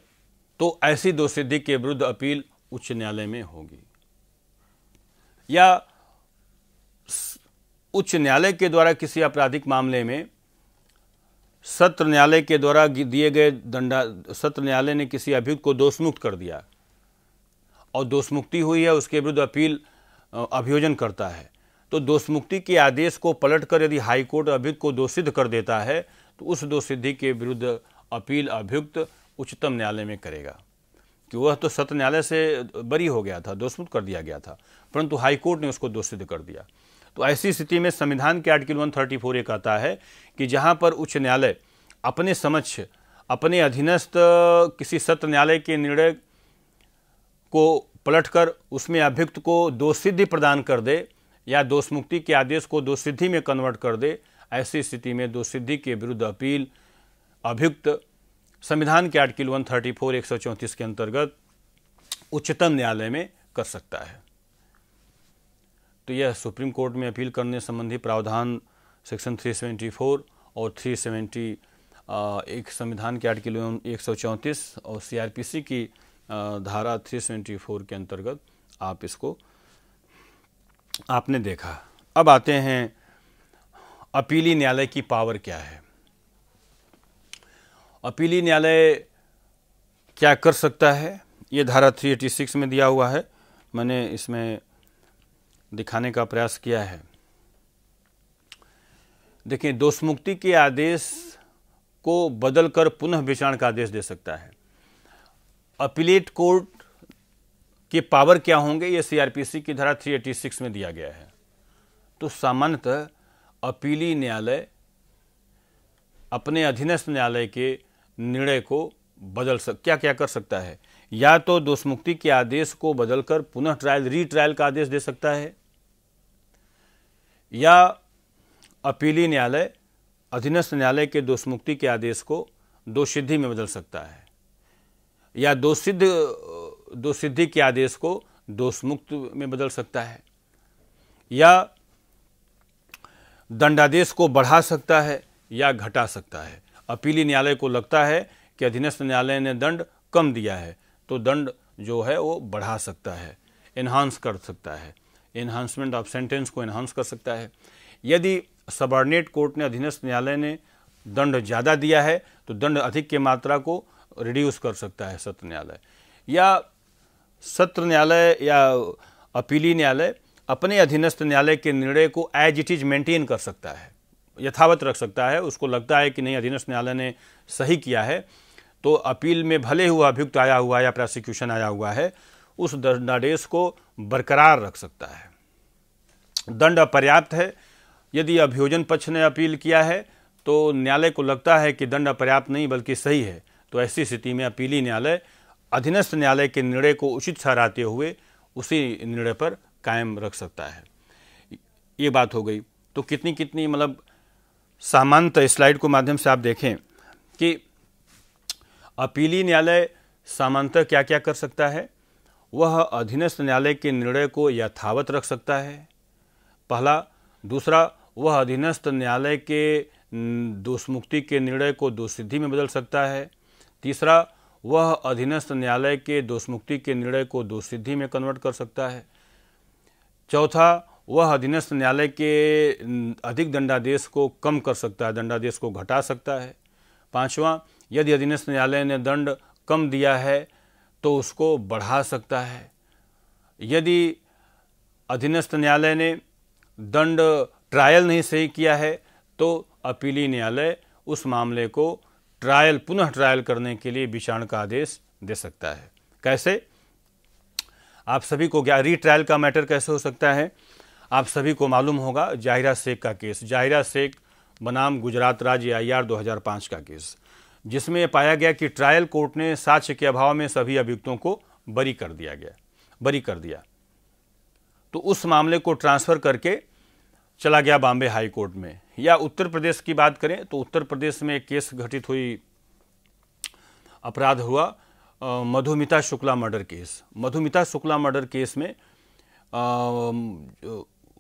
Speaker 1: तो ऐसी दोष सिद्धि के विरुद्ध अपील उच्च न्यायालय में होगी या उच्च न्यायालय के द्वारा किसी आपराधिक मामले में सत्र न्यायालय के द्वारा दिए गए दंडा सत्र न्यायालय ने किसी अभियुक्त को दोषमुक्त कर दिया और दोषमुक्ति हुई है उसके विरुद्ध अपील अभियोजन करता है तो दोष मुक्ति के आदेश को पलटकर यदि हाईकोर्ट अभियुक्त को दोषिद्ध कर देता है तो उस दोषिद्धि के विरुद्ध अपील अभियुक्त उच्चतम न्यायालय में करेगा कि वह तो सत्र न्यायालय से बरी हो गया था दोषमुक्त कर दिया गया था परंतु हाईकोर्ट ने उसको दोषिद्ध कर दिया तो ऐसी स्थिति में संविधान के आर्टिकल वन थर्टी फोर ये कहता है कि जहाँ पर उच्च न्यायालय अपने समक्ष अपने अधीनस्थ किसी सत्र न्यायालय के निर्णय को पलटकर उसमें अभियुक्त को दो सिद्धि प्रदान कर दे या दोष मुक्ति के आदेश को दो सिद्धि में कन्वर्ट कर दे ऐसी स्थिति में दो सिद्धि के विरुद्ध अपील अभियुक्त संविधान के आर्टिकल 134 चौंतीस के अंतर्गत उच्चतम न्यायालय में कर सकता है तो यह सुप्रीम कोर्ट में अपील करने संबंधी प्रावधान सेक्शन 374 और 370 एक संविधान के आर्टिकल एक और सीआरपीसी की धारा 374 के अंतर्गत आप इसको आपने देखा अब आते हैं अपीली न्यायालय की पावर क्या है अपीली न्यायालय क्या कर सकता है ये धारा 386 में दिया हुआ है मैंने इसमें दिखाने का प्रयास किया है देखिए दोषमुक्ति के आदेश को बदलकर पुनः विचारण का आदेश दे सकता है अपीलेट कोर्ट के पावर क्या होंगे ये सीआरपीसी की धारा 386 में दिया गया है तो सामान्यतः अपीली न्यायालय अपने अधीनस्थ न्यायालय के निर्णय को बदल सक क्या क्या कर सकता है या तो दोषमुक्ति के आदेश को बदलकर पुनः ट्रायल री ट्रायल का आदेश दे सकता है या अपीली न्यायालय अधीनस्थ न्यायालय के दोषमुक्ति के आदेश को दोषिद्धि में बदल सकता है या दो सिद्ध दो सिद्धि के आदेश को दोष मुक्त में बदल सकता है या दंडादेश को बढ़ा सकता है या घटा सकता है अपीली न्यायालय को लगता है कि अधीनस्थ न्यायालय ने दंड कम दिया है तो दंड जो है वो बढ़ा सकता है इन्हांस कर सकता है इन्हांसमेंट ऑफ सेंटेंस को इन्हांस कर सकता है यदि सबॉर्डिनेट कोर्ट ने अधीनस्थ न्यायालय ने दंड ज़्यादा दिया है तो दंड अधिक की मात्रा को रिड्यूस कर सकता है सत्र न्यायालय या सत्र न्यायालय या अपीली न्यायालय अपने अधीनस्थ न्यायालय के निर्णय को एज इट इज़ मेंटेन कर सकता है यथावत रख सकता है उसको लगता है कि नहीं अधीनस्थ न्यायालय ने सही किया है तो अपील में भले हुआ अभियुक्त आया हुआ या प्रोसिक्यूशन आया हुआ है उस दंडादेश को बरकरार रख सकता है दंड अपर्याप्त है यदि अभियोजन पक्ष ने अपील किया है तो न्यायालय को लगता है कि दंड अपर्याप्त नहीं बल्कि सही है तो ऐसी स्थिति में अपीली न्यायालय अधीनस्थ न्यायालय के निर्णय को उचित ठहराते हुए उसी निर्णय पर कायम रख सकता है ये बात हो गई तो कितनी कितनी मतलब सामान्यतः स्लाइड को माध्यम से आप देखें कि अपीली न्यायालय सामान्यतः क्या क्या कर सकता है वह अधीनस्थ न्यायालय के निर्णय को यथावत रख सकता है पहला दूसरा वह अधीनस्थ न्यायालय के दोषमुक्ति के निर्णय को दोषसिद्धि में बदल सकता है तीसरा वह अधीनस्थ न्यायालय के दोषमुक्ति के निर्णय को दोषसिद्धि में कन्वर्ट कर सकता है चौथा वह अधीनस्थ न्यायालय के अधिक दंडादेश को कम कर सकता है दंडादेश को घटा सकता है पांचवा यदि अधीनस्थ न्यायालय ने दंड कम दिया है तो उसको बढ़ा सकता है यदि अधीनस्थ न्यायालय ने दंड ट्रायल नहीं सही किया है तो अपीली न्यायालय उस मामले को ट्रायल पुनः ट्रायल करने के लिए विषाण का आदेश दे सकता है कैसे आप सभी को क्या रीट्रायल का मैटर कैसे हो सकता है आप सभी को मालूम होगा जाहिरा शेख का केस जाहिरा शेख बनाम गुजरात राज्य आई आर का केस जिसमें यह पाया गया कि ट्रायल कोर्ट ने साक्ष्य के अभाव में सभी अभियुक्तों को बरी कर दिया गया बरी कर दिया तो उस मामले को ट्रांसफ़र करके चला गया बॉम्बे हाई कोर्ट में या उत्तर प्रदेश की बात करें तो उत्तर प्रदेश में एक केस घटित हुई अपराध हुआ Madhumita Shukla murder case Madhumita Shukla murder case में आ,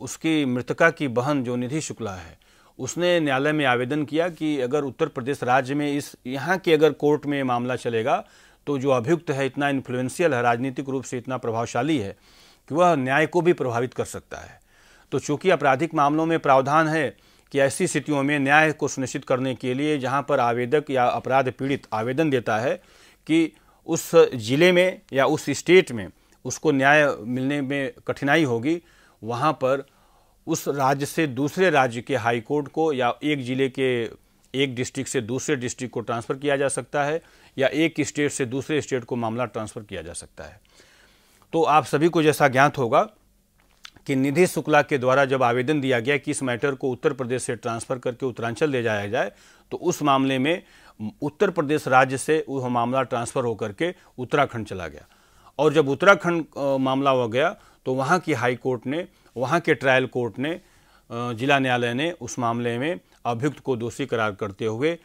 Speaker 1: उसकी मृतका की बहन जो निधि शुक्ला है उसने न्यायालय में आवेदन किया कि अगर उत्तर प्रदेश राज्य में इस यहाँ के अगर कोर्ट में मामला चलेगा तो जो अभियुक्त है इतना इन्फ्लुएंशियल है राजनीतिक रूप से इतना प्रभावशाली है कि वह न्याय को भी प्रभावित कर सकता है तो चूंकि आपराधिक मामलों में प्रावधान है कि ऐसी स्थितियों में न्याय को सुनिश्चित करने के लिए जहाँ पर आवेदक या अपराध पीड़ित आवेदन देता है कि उस ज़िले में या उस स्टेट में उसको न्याय मिलने में कठिनाई होगी वहाँ पर उस राज्य से दूसरे राज्य के हाई कोर्ट को या एक ज़िले के एक डिस्ट्रिक्ट से दूसरे डिस्ट्रिक्ट को ट्रांसफ़र किया जा सकता है या एक स्टेट से दूसरे स्टेट को मामला ट्रांसफ़र किया जा सकता है तो आप सभी को जैसा ज्ञात होगा कि निधि शुक्ला के द्वारा जब आवेदन दिया गया कि इस मैटर को उत्तर प्रदेश से ट्रांसफर करके उत्तरांचल ले जाया जाए तो उस मामले में उत्तर प्रदेश राज्य से वह मामला ट्रांसफर होकर के उत्तराखंड चला गया और जब उत्तराखंड मामला हो गया तो वहाँ की हाई कोर्ट ने वहाँ के ट्रायल कोर्ट ने जिला न्यायालय ने उस मामले में अभियुक्त को दोषी करार करते हुए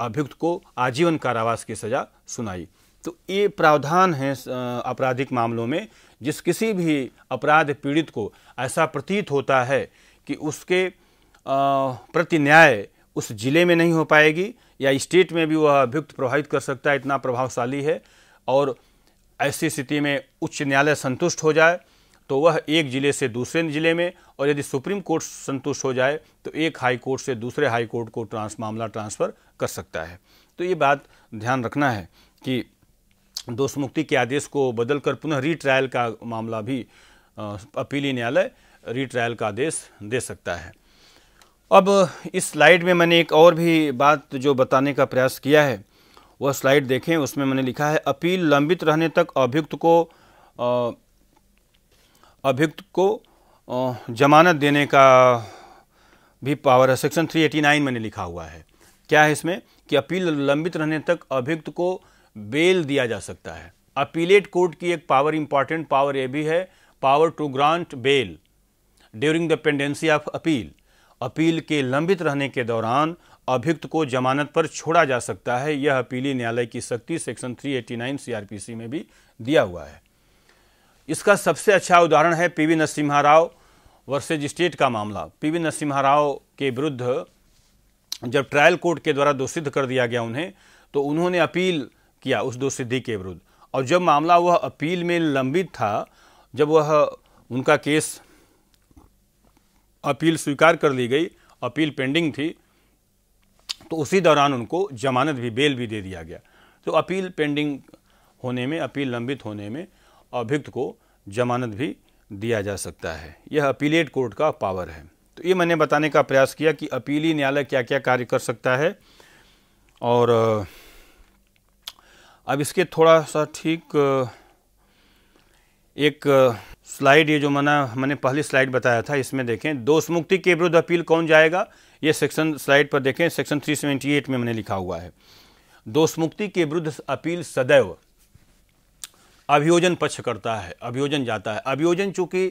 Speaker 1: अभियुक्त को आजीवन कारावास की सजा सुनाई तो ये प्रावधान है आपराधिक मामलों में जिस किसी भी अपराध पीड़ित को ऐसा प्रतीत होता है कि उसके प्रति न्याय उस जिले में नहीं हो पाएगी या स्टेट में भी वह अभियुक्त प्रभावित कर सकता है इतना प्रभावशाली है और ऐसी स्थिति में उच्च न्यायालय संतुष्ट हो जाए तो वह एक जिले से दूसरे जिले में और यदि सुप्रीम कोर्ट संतुष्ट हो जाए तो एक हाई कोर्ट से दूसरे हाई कोर्ट को ट्रांस मामला ट्रांसफ़र कर सकता है तो ये बात ध्यान रखना है कि दोष मुक्ति के आदेश को बदलकर पुनः रीट्रायल का मामला भी अपीली न्यायालय रीट्रायल का आदेश दे सकता है अब इस स्लाइड में मैंने एक और भी बात जो बताने का प्रयास किया है वह स्लाइड देखें उसमें मैंने लिखा है अपील लंबित रहने तक अभियुक्त को अभियुक्त को जमानत देने का भी पावर है सेक्शन 389 मैंने लिखा हुआ है क्या है इसमें कि अपील लंबित रहने तक अभियुक्त को बेल दिया जा सकता है अपीलेट कोर्ट की एक पावर इंपॉर्टेंट पावर यह भी है power to grant bail during the pendency of appeal appeal के लंबित रहने के दौरान अभियुक्त को जमानत पर छोड़ा जा सकता है यह अपीली न्यायालय की शक्ति सेक्शन 389 सीआरपीसी में भी दिया हुआ है इसका सबसे अच्छा उदाहरण है PV Narasimha Rao versus state का मामला पीवी नरसिम्हा राव के विरुद्ध जब ट्रायल कोर्ट के द्वारा दोषिद्ध कर दिया गया उन्हें तो उन्होंने अपील किया उस दो सिद्धि के विरुद्ध और जब मामला वह अपील में लंबित था जब वह उनका केस अपील स्वीकार कर ली गई अपील पेंडिंग थी तो उसी दौरान उनको जमानत भी बेल भी दे दिया गया तो अपील पेंडिंग होने में अपील लंबित होने में अभियुक्त को जमानत भी दिया जा सकता है यह अपीलेट कोर्ट का पावर है तो ये मैंने बताने का प्रयास किया कि अपीली न्यायालय क्या क्या कार्य कर सकता है और अब इसके थोड़ा सा ठीक एक स्लाइड ये जो मैंने मैंने पहली स्लाइड बताया था इसमें देखें दोष मुक्ति के विरुद्ध अपील कौन जाएगा ये सेक्शन स्लाइड पर देखें सेक्शन 378 में मैंने लिखा हुआ है दोष मुक्ति के विरुद्ध अपील सदैव अभियोजन पक्ष करता है अभियोजन जाता है अभियोजन चूंकि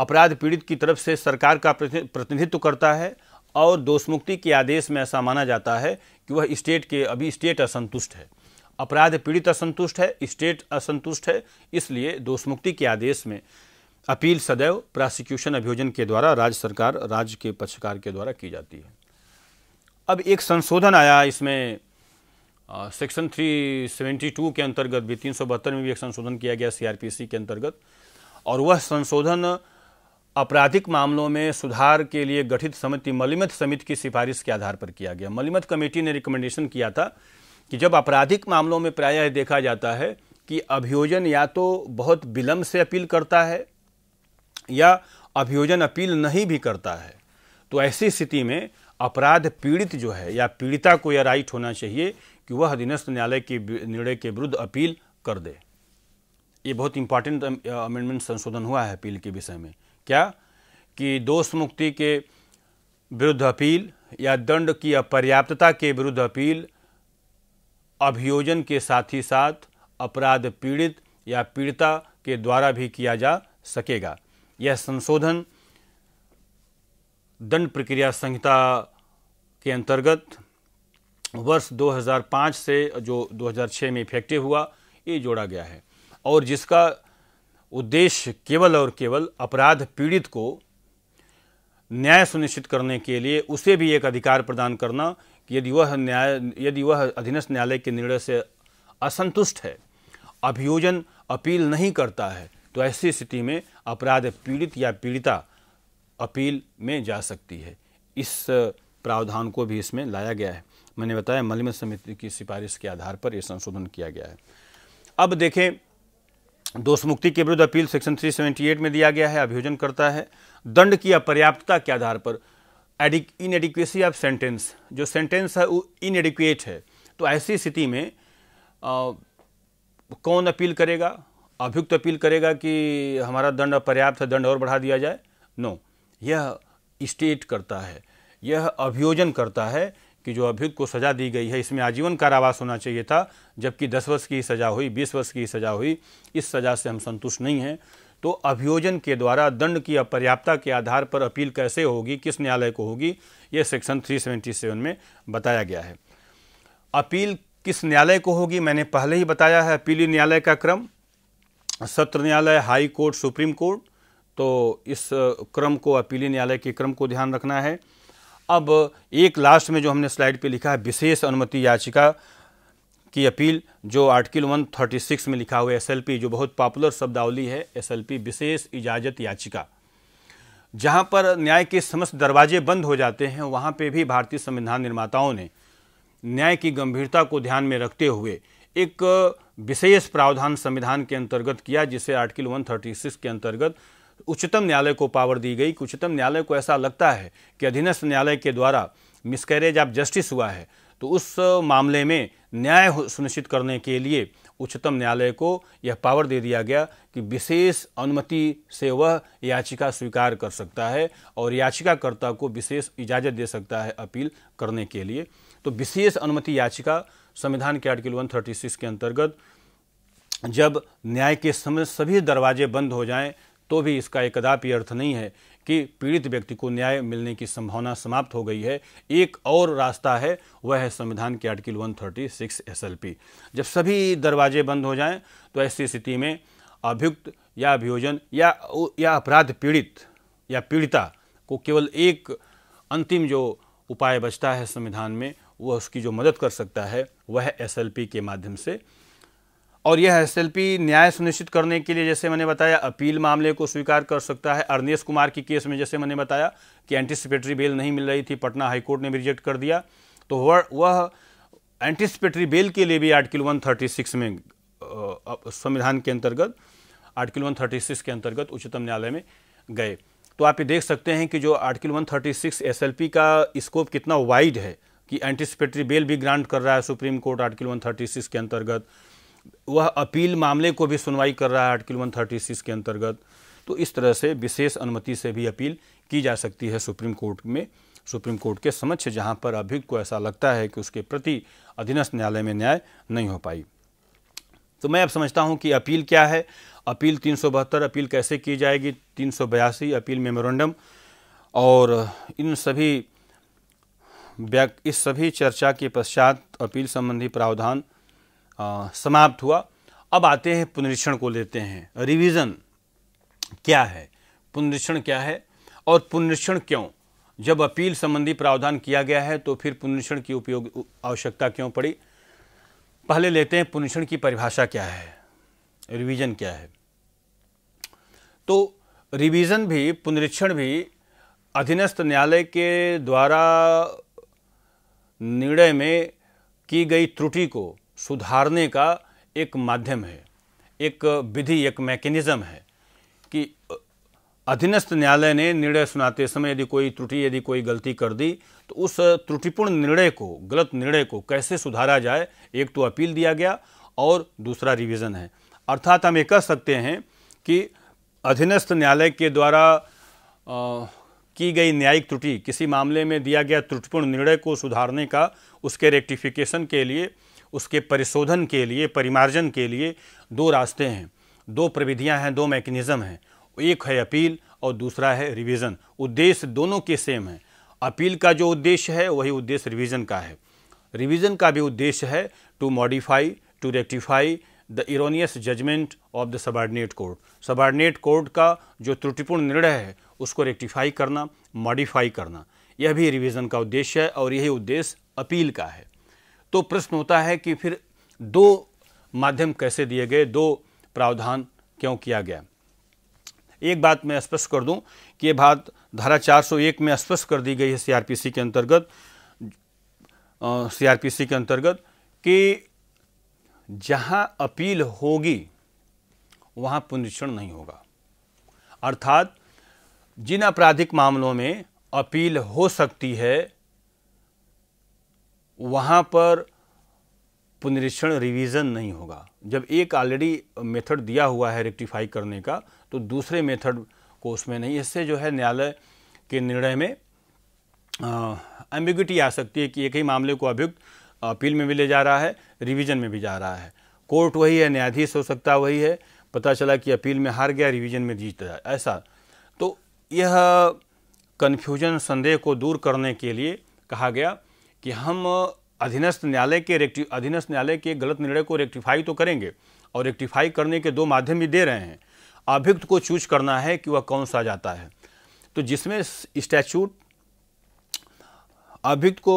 Speaker 1: अपराध पीड़ित की तरफ से सरकार का प्रतिनिधित्व करता है और दोष मुक्ति के आदेश में ऐसा माना जाता है कि वह स्टेट के अभी स्टेट असंतुष्ट है अपराध पीड़ित असंतुष्ट है स्टेट असंतुष्ट है इसलिए दोष मुक्ति के आदेश में अपील सदैव प्रोसिक्यूशन अभियोजन के द्वारा राज्य सरकार राज्य के पक्षकार के द्वारा की जाती है अब एक संशोधन आया इसमें थ्री सेक्शन 372 के अंतर्गत भी तीन में भी एक संशोधन किया गया सीआरपीसी के अंतर्गत और वह संशोधन आपराधिक मामलों में सुधार के लिए गठित समिति मलिमत समिति की सिफारिश के आधार पर किया गया मलिमत कमेटी ने रिकमेंडेशन किया था कि जब आपराधिक मामलों में प्रायः देखा जाता है कि अभियोजन या तो बहुत विलम्ब से अपील करता है या अभियोजन अपील नहीं भी करता है तो ऐसी स्थिति में अपराध पीड़ित जो है या पीड़िता को यह राइट होना चाहिए कि वह अधीनस्थ न्यायालय के निर्णय के विरुद्ध अपील कर दे ये बहुत इंपॉर्टेंट अमेंडमेंट संशोधन हुआ है अपील के विषय में क्या कि दोष मुक्ति के विरुद्ध अपील या दंड की अपर्याप्तता के विरुद्ध अपील अभियोजन के साथ ही साथ अपराध पीड़ित या पीड़िता के द्वारा भी किया जा सकेगा यह संशोधन दंड प्रक्रिया संहिता के अंतर्गत वर्ष 2005 से जो 2006 में इफेक्टिव हुआ ये जोड़ा गया है और जिसका उद्देश्य केवल और केवल अपराध पीड़ित को न्याय सुनिश्चित करने के लिए उसे भी एक अधिकार प्रदान करना कि यदि वह न्याय यदि वह अधीनस्थ न्यायालय के निर्णय से असंतुष्ट है अभियोजन अपील नहीं करता है तो ऐसी स्थिति में अपराध पीड़ित या पीड़िता अपील में जा सकती है इस प्रावधान को भी इसमें लाया गया है मैंने बताया मलिम समिति की सिफारिश के आधार पर यह संशोधन किया गया है अब देखें दोष मुक्ति के विरुद्ध अपील सेक्शन 378 में दिया गया है अभियोजन करता है दंड की अपर्याप्तता के आधार पर इनएडिक्वेसी ऑफ सेंटेंस जो सेंटेंस है वो इनएडिक्वेट है तो ऐसी स्थिति में आ, कौन अपील करेगा अभियुक्त अपील करेगा कि हमारा दंड पर्याप्त है दंड और बढ़ा दिया जाए नो यह स्टेट करता है यह अभियोजन करता है कि जो अभियुक्त को सजा दी गई है इसमें आजीवन कारावास होना चाहिए था जबकि दस वर्ष की सज़ा हुई बीस वर्ष की सज़ा हुई इस सज़ा से हम संतुष्ट नहीं हैं तो अभियोजन के द्वारा दंड की अपर्याप्तता के आधार पर अपील कैसे होगी किस न्यायालय को होगी ये सेक्शन 377 में बताया गया है अपील किस न्यायालय को होगी मैंने पहले ही बताया है अपीली न्यायालय का क्रम सत्र न्यायालय हाई कोर्ट सुप्रीम कोर्ट तो इस क्रम को अपीली न्यायालय के क्रम को ध्यान रखना है अब एक लास्ट में जो हमने स्लाइड पे लिखा है विशेष अनुमति याचिका की अपील जो आर्टिकल 136 में लिखा हुआ एसएलपी जो बहुत पॉपुलर शब्दावली है एसएलपी विशेष इजाजत याचिका जहां पर न्याय के समस्त दरवाजे बंद हो जाते हैं वहां पे भी भारतीय संविधान निर्माताओं ने न्याय की गंभीरता को ध्यान में रखते हुए एक विशेष प्रावधान संविधान के अंतर्गत किया जिसे आर्टिकल वन के अंतर्गत उच्चतम न्यायालय को पावर दी गई उच्चतम न्यायालय को ऐसा लगता है कि अधीनस्थ न्यायालय के द्वारा मिसकैरेज ऑफ जस्टिस हुआ है तो उस मामले में न्याय सुनिश्चित करने के लिए उच्चतम न्यायालय को यह पावर दे दिया गया कि विशेष अनुमति से वह याचिका स्वीकार कर सकता है और याचिकाकर्ता को विशेष इजाज़त दे सकता है अपील करने के लिए तो विशेष अनुमति याचिका संविधान के आर्टिकल 136 के अंतर्गत जब न्याय के समय सभी दरवाजे बंद हो जाएं तो भी इसका एकदापि अर्थ नहीं है कि पीड़ित व्यक्ति को न्याय मिलने की संभावना समाप्त हो गई है एक और रास्ता है वह है संविधान के आर्टिकल 136 पी जब सभी दरवाजे बंद हो जाएं तो ऐसी स्थिति में अभियुक्त या अभियोजन या या अपराध पीड़ित या पीड़िता को केवल एक अंतिम जो उपाय बचता है संविधान में वह उसकी जो मदद कर सकता है वह एस के माध्यम से और यह एस न्याय सुनिश्चित करने के लिए जैसे मैंने बताया अपील मामले को स्वीकार कर सकता है अर्नेश कुमार की केस में जैसे मैंने बताया कि एंटिसिपेटरी बेल नहीं मिल रही थी पटना हाईकोर्ट ने भी रिजेक्ट कर दिया तो वह एंटिसिपेटरी बेल के लिए भी आर्टिकल 136 में संविधान के अंतर्गत आर्टिकल 136 के अंतर्गत उच्चतम न्यायालय में गए तो आप ये देख सकते हैं कि जो आर्टिकल 136 एसएलपी का स्कोप कितना वाइड है कि एंटिसिपेटरी बेल भी ग्रांट कर रहा है सुप्रीम कोर्ट आर्टिकल 136 के अंतर्गत वह अपील मामले को भी सुनवाई कर रहा है आर्टिकल 136 के अंतर्गत तो इस तरह से विशेष अनुमति से भी अपील की जा सकती है सुप्रीम कोर्ट में सुप्रीम कोर्ट के समक्ष जहां पर अभियुक्त को ऐसा लगता है कि उसके प्रति अधीनस्थ न्यायालय में न्याय नहीं हो पाई तो मैं अब समझता हूं कि अपील क्या है अपील तीन अपील कैसे की जाएगी तीन अपील मेमोरेंडम और इन सभी इस सभी चर्चा के पश्चात अपील संबंधी प्रावधान समाप्त हुआ अब आते हैं पुनरीक्षण को लेते हैं रिवीजन क्या है पुनरीक्षण क्या है और पुनरीक्षण क्यों जब अपील संबंधी प्रावधान किया गया है तो फिर पुनरीक्षण की उपयोग आवश्यकता क्यों पड़ी पहले लेते हैं पुनरीक्षण की परिभाषा क्या है रिवीजन क्या है तो रिवीजन भी पुनरीक्षण भी अधीनस्थ न्यायालय के द्वारा निर्णय में की गई त्रुटि को सुधारने का एक माध्यम है एक विधि एक मैकेनिज़्म है कि अधीनस्थ न्यायालय ने निर्णय सुनाते समय यदि कोई त्रुटि यदि कोई गलती कर दी तो उस त्रुटिपूर्ण निर्णय को गलत निर्णय को कैसे सुधारा जाए एक तो अपील दिया गया और दूसरा रिवीजन है अर्थात हम ये कह सकते हैं कि अधीनस्थ न्यायालय के द्वारा आ, की गई न्यायिक त्रुटि किसी मामले में दिया गया त्रुटिपूर्ण निर्णय को सुधारने का उसके रेक्टिफिकेशन के लिए उसके परिशोधन के लिए परिमार्जन के लिए दो रास्ते हैं दो प्रविधियां हैं दो मैकेनिज़्म हैं एक है अपील और दूसरा है रिवीज़न उद्देश्य दोनों के सेम हैं अपील का जो उद्देश्य है वही उद्देश्य रिवीज़न का है रिवीज़न का भी उद्देश्य है to modify to rectify the erroneous judgment of the subordinate court subordinate court का जो त्रुटिपूर्ण निर्णय है उसको रेक्टिफाई करना मॉडिफाई करना यह भी रिवीजन का उद्देश्य है और यही उद्देश्य अपील का है तो प्रश्न होता है कि फिर दो माध्यम कैसे दिए गए दो प्रावधान क्यों किया गया एक बात मैं स्पष्ट कर दूं कि ये बात धारा 401 में स्पष्ट कर दी गई है सीआरपीसी के अंतर्गत सीआरपीसी के अंतर्गत कि जहां अपील होगी वहां पुनरीक्षण नहीं होगा अर्थात जिन आपराधिक मामलों में अपील हो सकती है वहाँ पर पुनरीक्षण रिवीजन नहीं होगा जब एक ऑलरेडी मेथड दिया हुआ है रेक्टिफाई करने का तो दूसरे मेथड को उसमें नहीं इससे जो है न्यायालय के निर्णय में एम्बिगिटी आ सकती है कि एक ही मामले को अभियुक्त अपील में भी ले जा रहा है रिवीजन में भी जा रहा है कोर्ट वही है न्यायाधीश हो सकता वही है पता चला कि अपील में हार गया रिवीजन में जीत जाए ऐसा तो यह कन्फ्यूजन संदेह को दूर करने के लिए कहा गया कि हम अधीनस्थ न्यायालय के रेक्टि अधीनस्थ न्यायालय के गलत निर्णय को रेक्टिफाई तो करेंगे और रेक्टिफाई करने के दो माध्यम भी दे रहे हैं अभियुक्त को चूज करना है कि वह कौन सा जाता है तो जिसमें स्टैचूट अभियुक्त को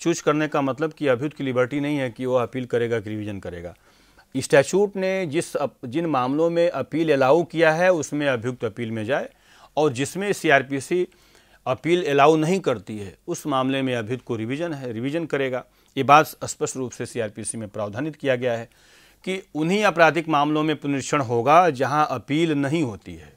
Speaker 1: चूज करने का मतलब कि अभियुक्त की लिबर्टी नहीं है कि वह अपील करेगा कि रिविज़न करेगा स्टैचूट ने जिस जिन मामलों में अपील अलाउ किया है उसमें अभियुक्त अपील में जाए और जिसमें सीआरपीसी अपील अलाउ नहीं करती है उस मामले में अभियुक्त को रिवीजन है रिवीजन करेगा ये बात स्पष्ट रूप से सीआरपीसी में प्रावधानित किया गया है कि उन्हीं आपराधिक मामलों में पुनरीक्षण होगा जहां अपील नहीं होती है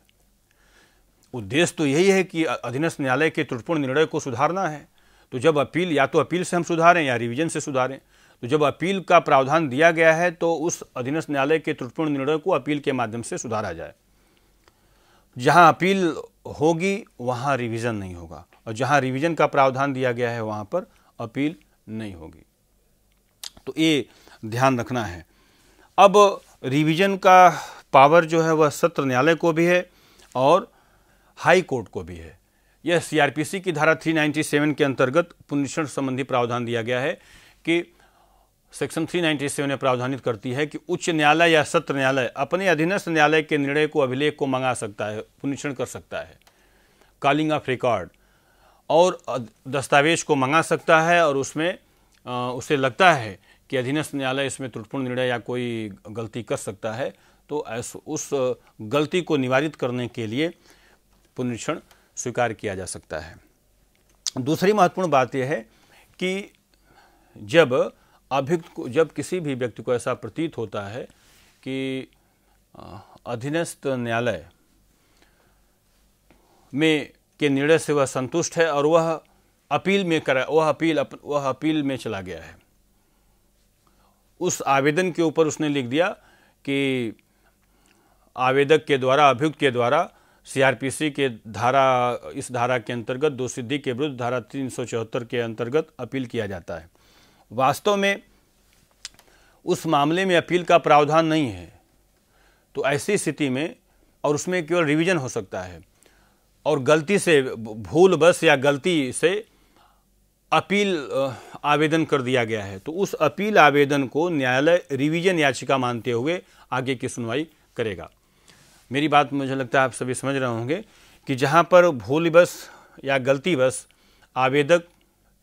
Speaker 1: उद्देश्य तो यही है कि अधीनस्थ न्यायालय के त्रुटपूर्ण निर्णय को सुधारना है तो जब अपील या तो अपील से हम सुधारें या रिविजन से सुधारें तो जब अपील का प्रावधान दिया गया है तो उस अधीनस्थ न्यायालय के त्रुटपूर्ण निर्णय को अपील के माध्यम से सुधारा जाए जहां अपील होगी वहाँ रिवीजन नहीं होगा और जहाँ रिवीजन का प्रावधान दिया गया है वहाँ पर अपील नहीं होगी तो ये ध्यान रखना है अब रिवीजन का पावर जो है वह सत्र न्यायालय को भी है और हाई कोर्ट को भी है यह सीआरपीसी की धारा 397 के अंतर्गत पुनरीक्षण संबंधी प्रावधान दिया गया है कि सेक्शन 397 सेवन प्रावधानित करती है कि उच्च न्यायालय या सत्र न्यायालय अपने अधीनस्थ न्यायालय के निर्णय को अभिलेख को मंगा सकता है पुनरीक्षण कर सकता है कॉलिंग ऑफ रिकॉर्ड और दस्तावेज को मंगा सकता है और उसमें आ, उसे लगता है कि अधीनस्थ न्यायालय इसमें त्रुटपूर्ण निर्णय या कोई गलती कर सकता है तो ऐस उस गलती को निवारित करने के लिए पुनरीक्षण स्वीकार किया जा सकता है दूसरी महत्वपूर्ण बात यह है कि जब अभियुक्त को जब किसी भी व्यक्ति को ऐसा प्रतीत होता है कि अधीनस्थ न्यायालय में के निर्णय से वह संतुष्ट है और वह अपील में करा वह अपील अप, वह अपील में चला गया है उस आवेदन के ऊपर उसने लिख दिया कि आवेदक के द्वारा अभियुक्त के द्वारा सीआरपीसी के धारा इस धारा के अंतर्गत दो सिद्धि के विरुद्ध धारा तीन के अंतर्गत अपील किया जाता है वास्तव में उस मामले में अपील का प्रावधान नहीं है तो ऐसी स्थिति में और उसमें केवल रिवीजन हो सकता है और गलती से भूल बस या गलती से अपील आवेदन कर दिया गया है तो उस अपील आवेदन को न्यायालय रिवीजन याचिका मानते हुए आगे की सुनवाई करेगा मेरी बात मुझे लगता है आप सभी समझ रहे होंगे कि जहाँ पर भूल बस या गलती बस आवेदक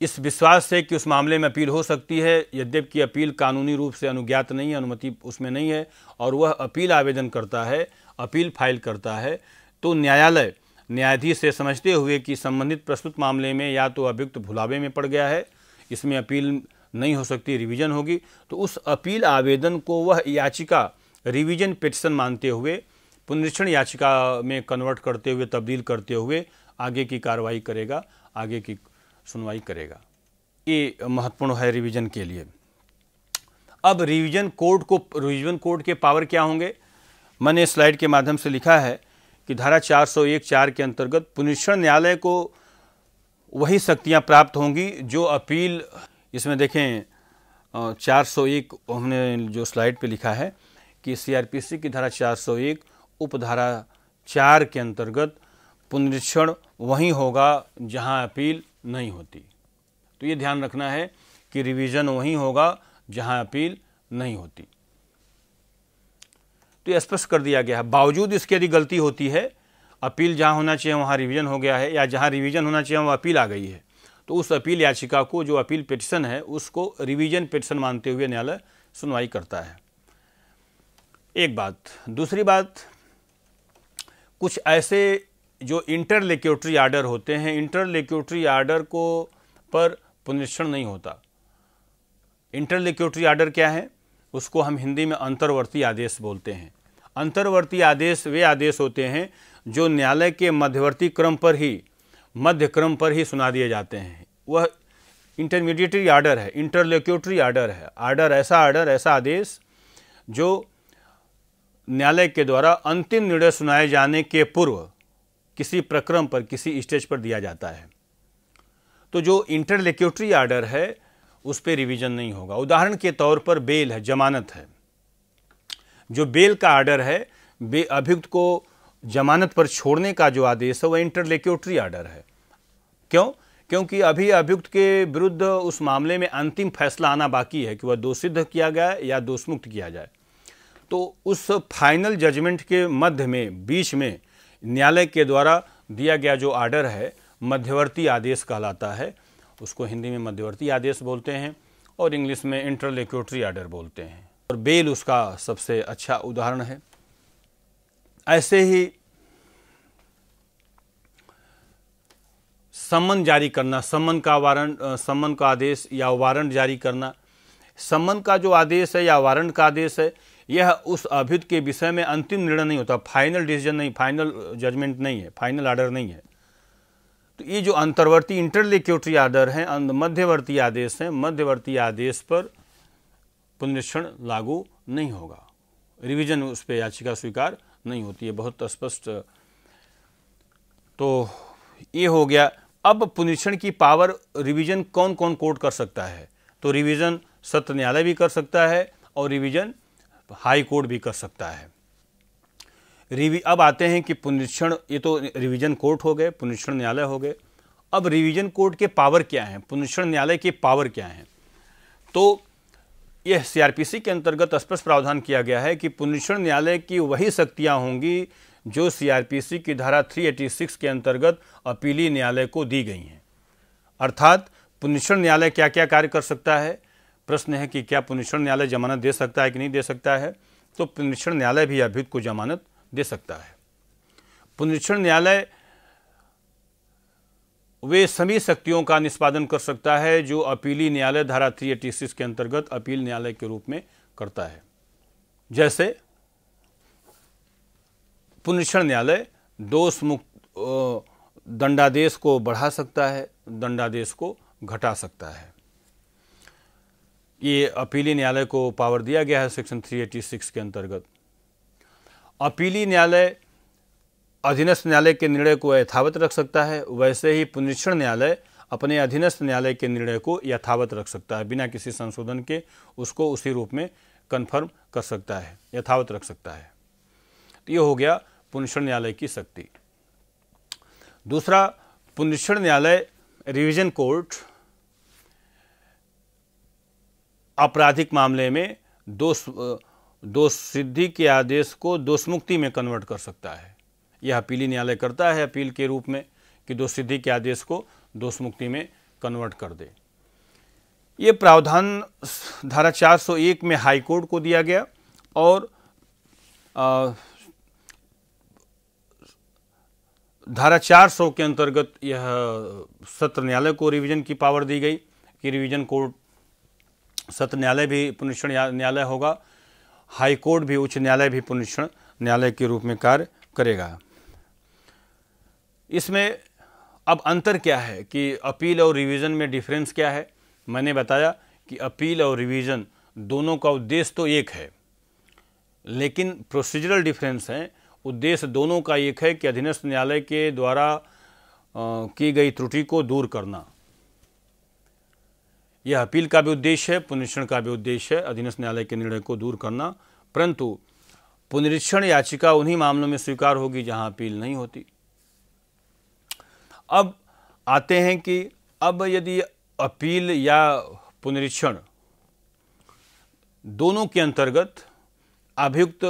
Speaker 1: इस विश्वास से कि उस मामले में अपील हो सकती है यद्यप कि अपील कानूनी रूप से अनुज्ञात नहीं है अनुमति उसमें नहीं है और वह अपील आवेदन करता है अपील फाइल करता है तो न्यायालय न्यायाधीश से समझते हुए कि संबंधित प्रस्तुत मामले में या तो अभियुक्त भुलावे में पड़ गया है इसमें अपील नहीं हो सकती रिवीजन होगी तो उस अपील आवेदन को वह याचिका रिवीजन पिटिशन मानते हुए पुनरीक्षण याचिका में कन्वर्ट करते हुए तब्दील करते हुए आगे की कार्रवाई करेगा आगे की सुनवाई करेगा ये महत्वपूर्ण है रिवीजन के लिए अब रिवीजन कोर्ट को रिवीजन कोर्ट के पावर क्या होंगे मैंने स्लाइड के माध्यम से लिखा है कि धारा 401 चार के अंतर्गत पुनिषण न्यायालय को वही शक्तियां प्राप्त होंगी जो अपील इसमें देखें 401 हमने जो स्लाइड पे लिखा है कि सीआरपीसी की धारा 401 उपधारा चार के अंतर्गत पुनरीक्षण वहीं होगा जहां अपील नहीं होती तो ये ध्यान रखना है कि रिवीजन वहीं होगा जहां अपील नहीं होती तो स्पष्ट कर दिया गया है बावजूद इसके यदि गलती होती है अपील जहां होना चाहिए वहां रिवीजन हो गया है या जहां रिवीजन होना चाहिए वहां अपील आ गई है तो उस अपील याचिका को जो अपील पिटिशन है उसको रिवीजन पिटिशन मानते हुए न्यायालय सुनवाई करता है एक बात दूसरी बात कुछ ऐसे जो इंटरलेक्यूटरी आर्डर होते हैं इंटरलेक्यूटरी आर्डर को पर पुनरीक्षण नहीं होता इंटरलेक्यूटरी आर्डर क्या है उसको हम हिंदी में अंतर्वर्ती आदेश बोलते हैं अंतर्वर्ती आदेश वे आदेश होते हैं जो न्यायालय के मध्यवर्ती क्रम पर ही मध्य क्रम पर ही सुना दिए जाते हैं वह इंटरमीडिएटरी आर्डर है इंटरलेक्यूटरी आर्डर है आर्डर ऐसा आर्डर ऐसा आदेश जो न्यायालय के द्वारा अंतिम निर्णय सुनाए जाने के पूर्व किसी प्रक्रम पर किसी स्टेज पर दिया जाता है तो जो इंटरलेक्यूटरी आर्डर है उस पर रिविजन नहीं होगा उदाहरण के तौर पर बेल है जमानत है जो बेल का आर्डर है बे अभियुक्त को जमानत पर छोड़ने का जो आदेश है वह इंटरलेक्यूटरी आर्डर है क्यों क्योंकि अभी अभियुक्त के विरुद्ध उस मामले में अंतिम फैसला आना बाकी है कि वह सिद्ध किया गया या दोषमुक्त किया जाए तो उस फाइनल जजमेंट के मध्य में बीच में न्यायालय के द्वारा दिया गया जो आर्डर है मध्यवर्ती आदेश कहलाता है उसको हिंदी में मध्यवर्ती आदेश बोलते हैं और इंग्लिश में इंटरलेक्यूटरी आर्डर बोलते हैं और बेल उसका सबसे अच्छा उदाहरण है ऐसे ही सम्मन जारी करना सम्मन का वारंट सम्मन का आदेश या वारंट जारी करना सम्मन का जो आदेश है या वारंट का आदेश है यह उस अभियुक्त के विषय में अंतिम निर्णय नहीं होता फाइनल डिसीजन नहीं फाइनल जजमेंट नहीं है फाइनल आर्डर नहीं है तो ये जो अंतर्वर्ती इंटरलिक्यूटरी आर्डर है मध्यवर्ती आदेश है मध्यवर्ती आदेश पर पुनरीक्षण लागू नहीं होगा रिविजन उस पर याचिका स्वीकार नहीं होती है बहुत स्पष्ट तो ये हो गया अब पुनरीक्षण की पावर रिवीजन कौन कौन कोर्ट कर सकता है तो रिवीजन सत्र न्यायालय भी कर सकता है और रिवीजन हाई कोर्ट भी कर सकता है रिवी अब आते हैं कि पुनरीक्षण ये तो रिवीजन कोर्ट हो गए पुनरीक्षण न्यायालय हो गए अब रिवीजन कोर्ट के पावर क्या हैं पुनरीक्षण न्यायालय के पावर क्या हैं तो यह सीआरपीसी के अंतर्गत स्पष्ट प्रावधान किया गया है कि पुनरीक्षण न्यायालय की वही शक्तियाँ होंगी जो सीआरपीसी की धारा 386 के अंतर्गत अपीली न्यायालय को दी गई हैं अर्थात पुनरीक्षण न्यायालय क्या क्या कार्य कर सकता है प्रश्न है कि क्या पुनरीक्षण न्यायालय जमानत दे सकता है कि नहीं दे सकता है तो पुनरीक्षण न्यायालय भी अभियुक्त को जमानत दे सकता है पुनरीक्षण न्यायालय वे सभी शक्तियों का निष्पादन कर सकता है जो अपीली न्यायालय धारा थ्री एटी सिक्स के अंतर्गत अपील न्यायालय के रूप में करता है जैसे पुनरीक्षण न्यायालय दोष मुक्त दंडादेश को बढ़ा सकता है दंडादेश को घटा सकता है ये अपीली न्यायालय को पावर दिया गया है सेक्शन 386 के अंतर्गत अपीली न्यायालय अधीनस्थ न्यायालय के निर्णय को यथावत रख सकता है वैसे ही पुनरीक्षण न्यायालय अपने अधीनस्थ न्यायालय के निर्णय को यथावत रख सकता है बिना किसी संशोधन के उसको उसी रूप में कन्फर्म कर सकता है यथावत रख सकता है तो ये हो गया पुनरीक्षण न्यायालय की शक्ति दूसरा पुनरीक्षण न्यायालय रिविजन कोर्ट आपराधिक मामले में दोष दोष सिद्धि के आदेश को दोष मुक्ति में कन्वर्ट कर सकता है यह अपीली न्यायालय करता है अपील के रूप में कि दोष सिद्धि के आदेश को दोष मुक्ति में कन्वर्ट कर दे ये प्रावधान धारा 401 में हाई कोर्ट को दिया गया और धारा 400 के अंतर्गत यह सत्र न्यायालय को रिवीजन की पावर दी गई कि रिवीजन कोर्ट सत्र न्यायालय भी पुनरीक्षण न्यायालय होगा हाई कोर्ट भी उच्च न्यायालय भी पुनरीक्षण न्यायालय के रूप में कार्य करेगा इसमें अब अंतर क्या है कि अपील और रिवीजन में डिफरेंस क्या है मैंने बताया कि अपील और रिवीजन दोनों का उद्देश्य तो एक है लेकिन प्रोसीजरल डिफरेंस है उद्देश्य दोनों का एक है कि अधीनस्थ न्यायालय के द्वारा की गई त्रुटि को दूर करना यह अपील का भी उद्देश्य है पुनरीक्षण का भी उद्देश्य है अधीनस्थ न्यायालय के निर्णय को दूर करना परंतु पुनरीक्षण याचिका उन्हीं मामलों में स्वीकार होगी जहां अपील नहीं होती अब आते हैं कि अब यदि अपील या पुनरीक्षण दोनों के अंतर्गत अभियुक्त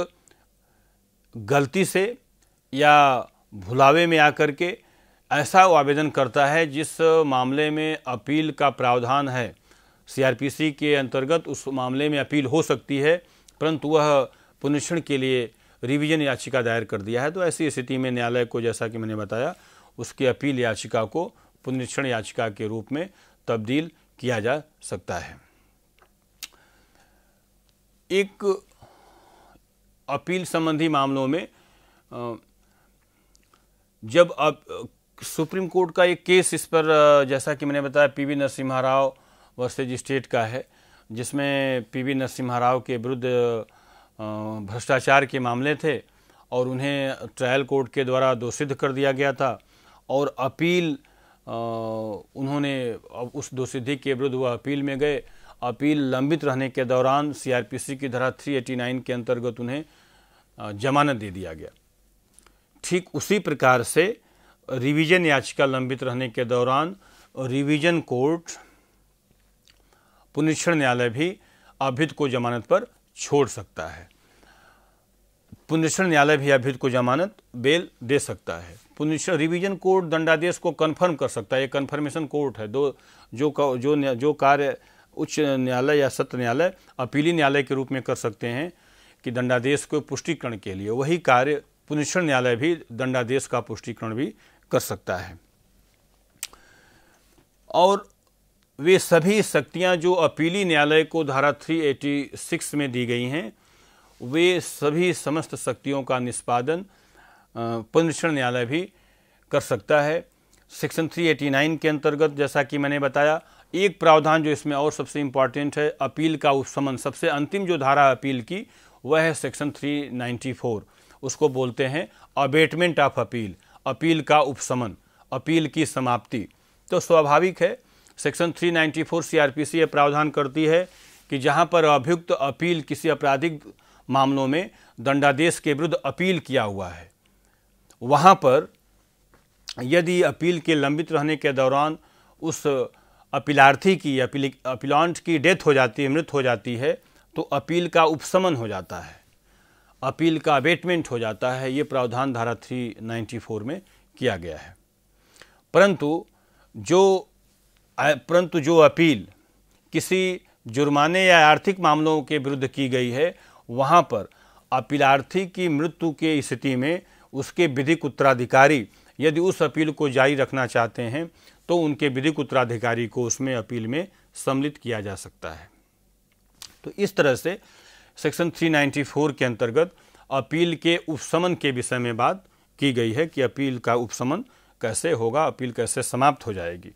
Speaker 1: गलती से या भुलावे में आकर के ऐसा आवेदन करता है जिस मामले में अपील का प्रावधान है सीआरपीसी के अंतर्गत उस मामले में अपील हो सकती है परंतु वह पुनरीक्षण के लिए रिवीजन याचिका दायर कर दिया है तो ऐसी स्थिति में न्यायालय को जैसा कि मैंने बताया उसकी अपील याचिका को पुनरीक्षण याचिका के रूप में तब्दील किया जा सकता है एक अपील संबंधी मामलों में जब अब सुप्रीम कोर्ट का एक केस इस पर जैसा कि मैंने बताया PV Narasimha Rao versus state का है जिसमें पीवी नरसिम्हा राव के विरुद्ध भ्रष्टाचार के मामले थे और उन्हें ट्रायल कोर्ट के द्वारा दोषिद्ध कर दिया गया था और अपील उन्होंने उस दोषिद्धि के विरुद्ध वह अपील में गए अपील लंबित रहने के दौरान सीआरपीसी की धारा 389 के अंतर्गत उन्हें जमानत दे दिया गया ठीक उसी प्रकार से रिवीजन याचिका लंबित रहने के दौरान रिवीजन कोर्ट पुनरीक्षण न्यायालय भी अभियुक्त को जमानत पर छोड़ सकता है पुनरीक्षण न्यायालय भी अभियुक्त को जमानत बेल दे सकता है पुनरीक्षण रिवीजन कोर्ट दंडादेश को कन्फर्म कर सकता है ये कन्फर्मेशन कोर्ट है दो जो जो जो कार्य उच्च न्यायालय या सत्र न्यायालय अपीली न्यायालय के रूप में कर सकते हैं कि दंडादेश को पुष्टिकरण के लिए वही कार्य पुनरीक्षण न्यायालय भी दंडादेश का पुष्टिकरण भी कर सकता है और वे सभी शक्तियां जो अपीली न्यायालय को धारा 386 में दी गई हैं वे सभी समस्त शक्तियों का निष्पादन पुनरीक्षण न्यायालय भी कर सकता है सेक्शन 389 के अंतर्गत जैसा कि मैंने बताया एक प्रावधान जो इसमें और सबसे इम्पॉर्टेंट है अपील का उपशमन सबसे अंतिम जो धारा अपील की वह है सेक्शन 394 उसको बोलते हैं अबेटमेंट ऑफ अपील अपील का उपशमन अपील की समाप्ति तो स्वाभाविक है सेक्शन 394 सीआरपीसी फोर प्रावधान करती है कि जहां पर अभियुक्त अपील किसी आपराधिक मामलों में दंडादेश के विरुद्ध अपील किया हुआ है वहां पर यदि अपील के लंबित रहने के दौरान उस अपीलार्थी की अपील अपीलांट की डेथ हो जाती है मृत हो जाती है तो अपील का उपशमन हो जाता है अपील का अबेटमेंट हो जाता है ये प्रावधान धारा 394 में किया गया है परंतु जो परंतु जो अपील किसी जुर्माने या आर्थिक मामलों के विरुद्ध की गई है वहाँ पर अपीलार्थी की मृत्यु के स्थिति में उसके विधिक उत्तराधिकारी यदि उस अपील को जारी रखना चाहते हैं तो उनके विधिक उत्तराधिकारी को उसमें अपील में सम्मिलित किया जा सकता है तो इस तरह से सेक्शन 394 के अंतर्गत अपील के उपशमन के विषय में बात की गई है कि अपील का उपशमन कैसे होगा अपील कैसे समाप्त हो जाएगी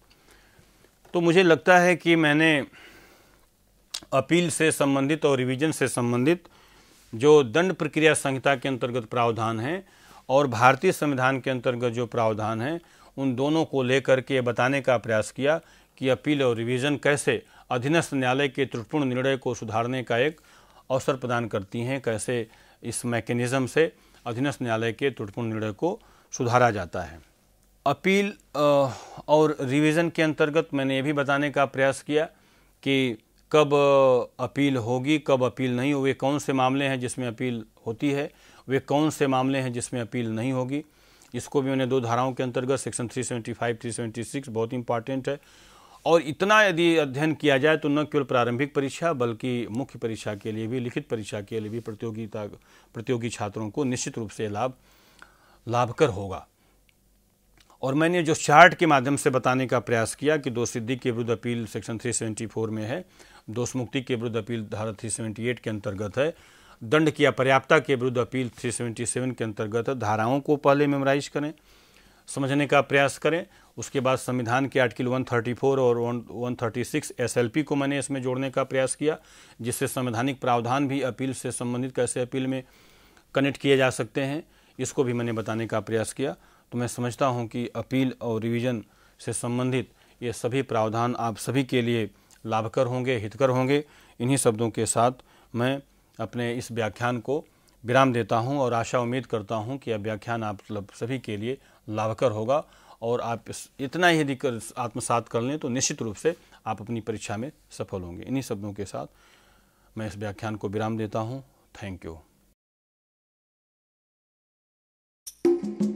Speaker 1: तो मुझे लगता है कि मैंने अपील से संबंधित और रिवीजन से संबंधित जो दंड प्रक्रिया संहिता के अंतर्गत प्रावधान हैं और भारतीय संविधान के अंतर्गत जो प्रावधान हैं उन दोनों को लेकर के बताने का प्रयास किया कि अपील और रिवीजन कैसे अधीनस्थ न्यायालय के त्रुटपूर्ण निर्णय को सुधारने का एक अवसर प्रदान करती हैं कैसे इस मैकेनिज़्म से अधीनस्थ न्यायालय के त्रुटपूर्ण निर्णय को सुधारा जाता है अपील और रिवीजन के अंतर्गत मैंने ये भी बताने का प्रयास किया कि कब अपील होगी कब अपील नहीं होगी कौन से मामले हैं जिसमें अपील होती है वे कौन से मामले हैं जिसमें अपील नहीं होगी इसको भी मैंने दो धाराओं के अंतर्गत सेक्शन 375 376 बहुत इंपॉर्टेंट है और इतना यदि अध्ययन किया जाए तो न केवल प्रारंभिक परीक्षा बल्कि मुख्य परीक्षा के लिए भी लिखित परीक्षा के लिए भी प्रतियोगिता प्रतियोगी छात्रों को निश्चित रूप से लाभ लाभकर होगा और मैंने जो चार्ट के माध्यम से बताने का प्रयास किया कि दो सिद्धि के विरुद्ध अपील सेक्शन 374 में है दोष मुक्ति के विरुद्ध अपील धारा 378 के अंतर्गत है दंड की अपर्याप्तता के विरुद्ध अपील 377 के अंतर्गत है धाराओं को पहले मेमोराइज करें समझने का प्रयास करें उसके बाद संविधान के आर्टिकल 134 और 136 एसएलपी को मैंने इसमें जोड़ने का प्रयास किया जिससे संवैधानिक प्रावधान भी अपील से संबंधित कैसे अपील में कनेक्ट किए जा सकते हैं इसको भी मैंने बताने का प्रयास किया तो मैं समझता हूँ कि अपील और रिवीजन से संबंधित ये सभी प्रावधान आप सभी के लिए लाभकर होंगे हितकर होंगे इन्हीं शब्दों के साथ मैं अपने इस व्याख्यान को विराम देता हूं और आशा उम्मीद करता हूं कि यह व्याख्यान आप सभी के लिए लाभकर होगा और आप इतना ही यदि आत्मसात कर लें तो निश्चित रूप से आप अपनी परीक्षा में सफल होंगे इन्हीं शब्दों के साथ मैं इस व्याख्यान को विराम देता हूँ थैंक यू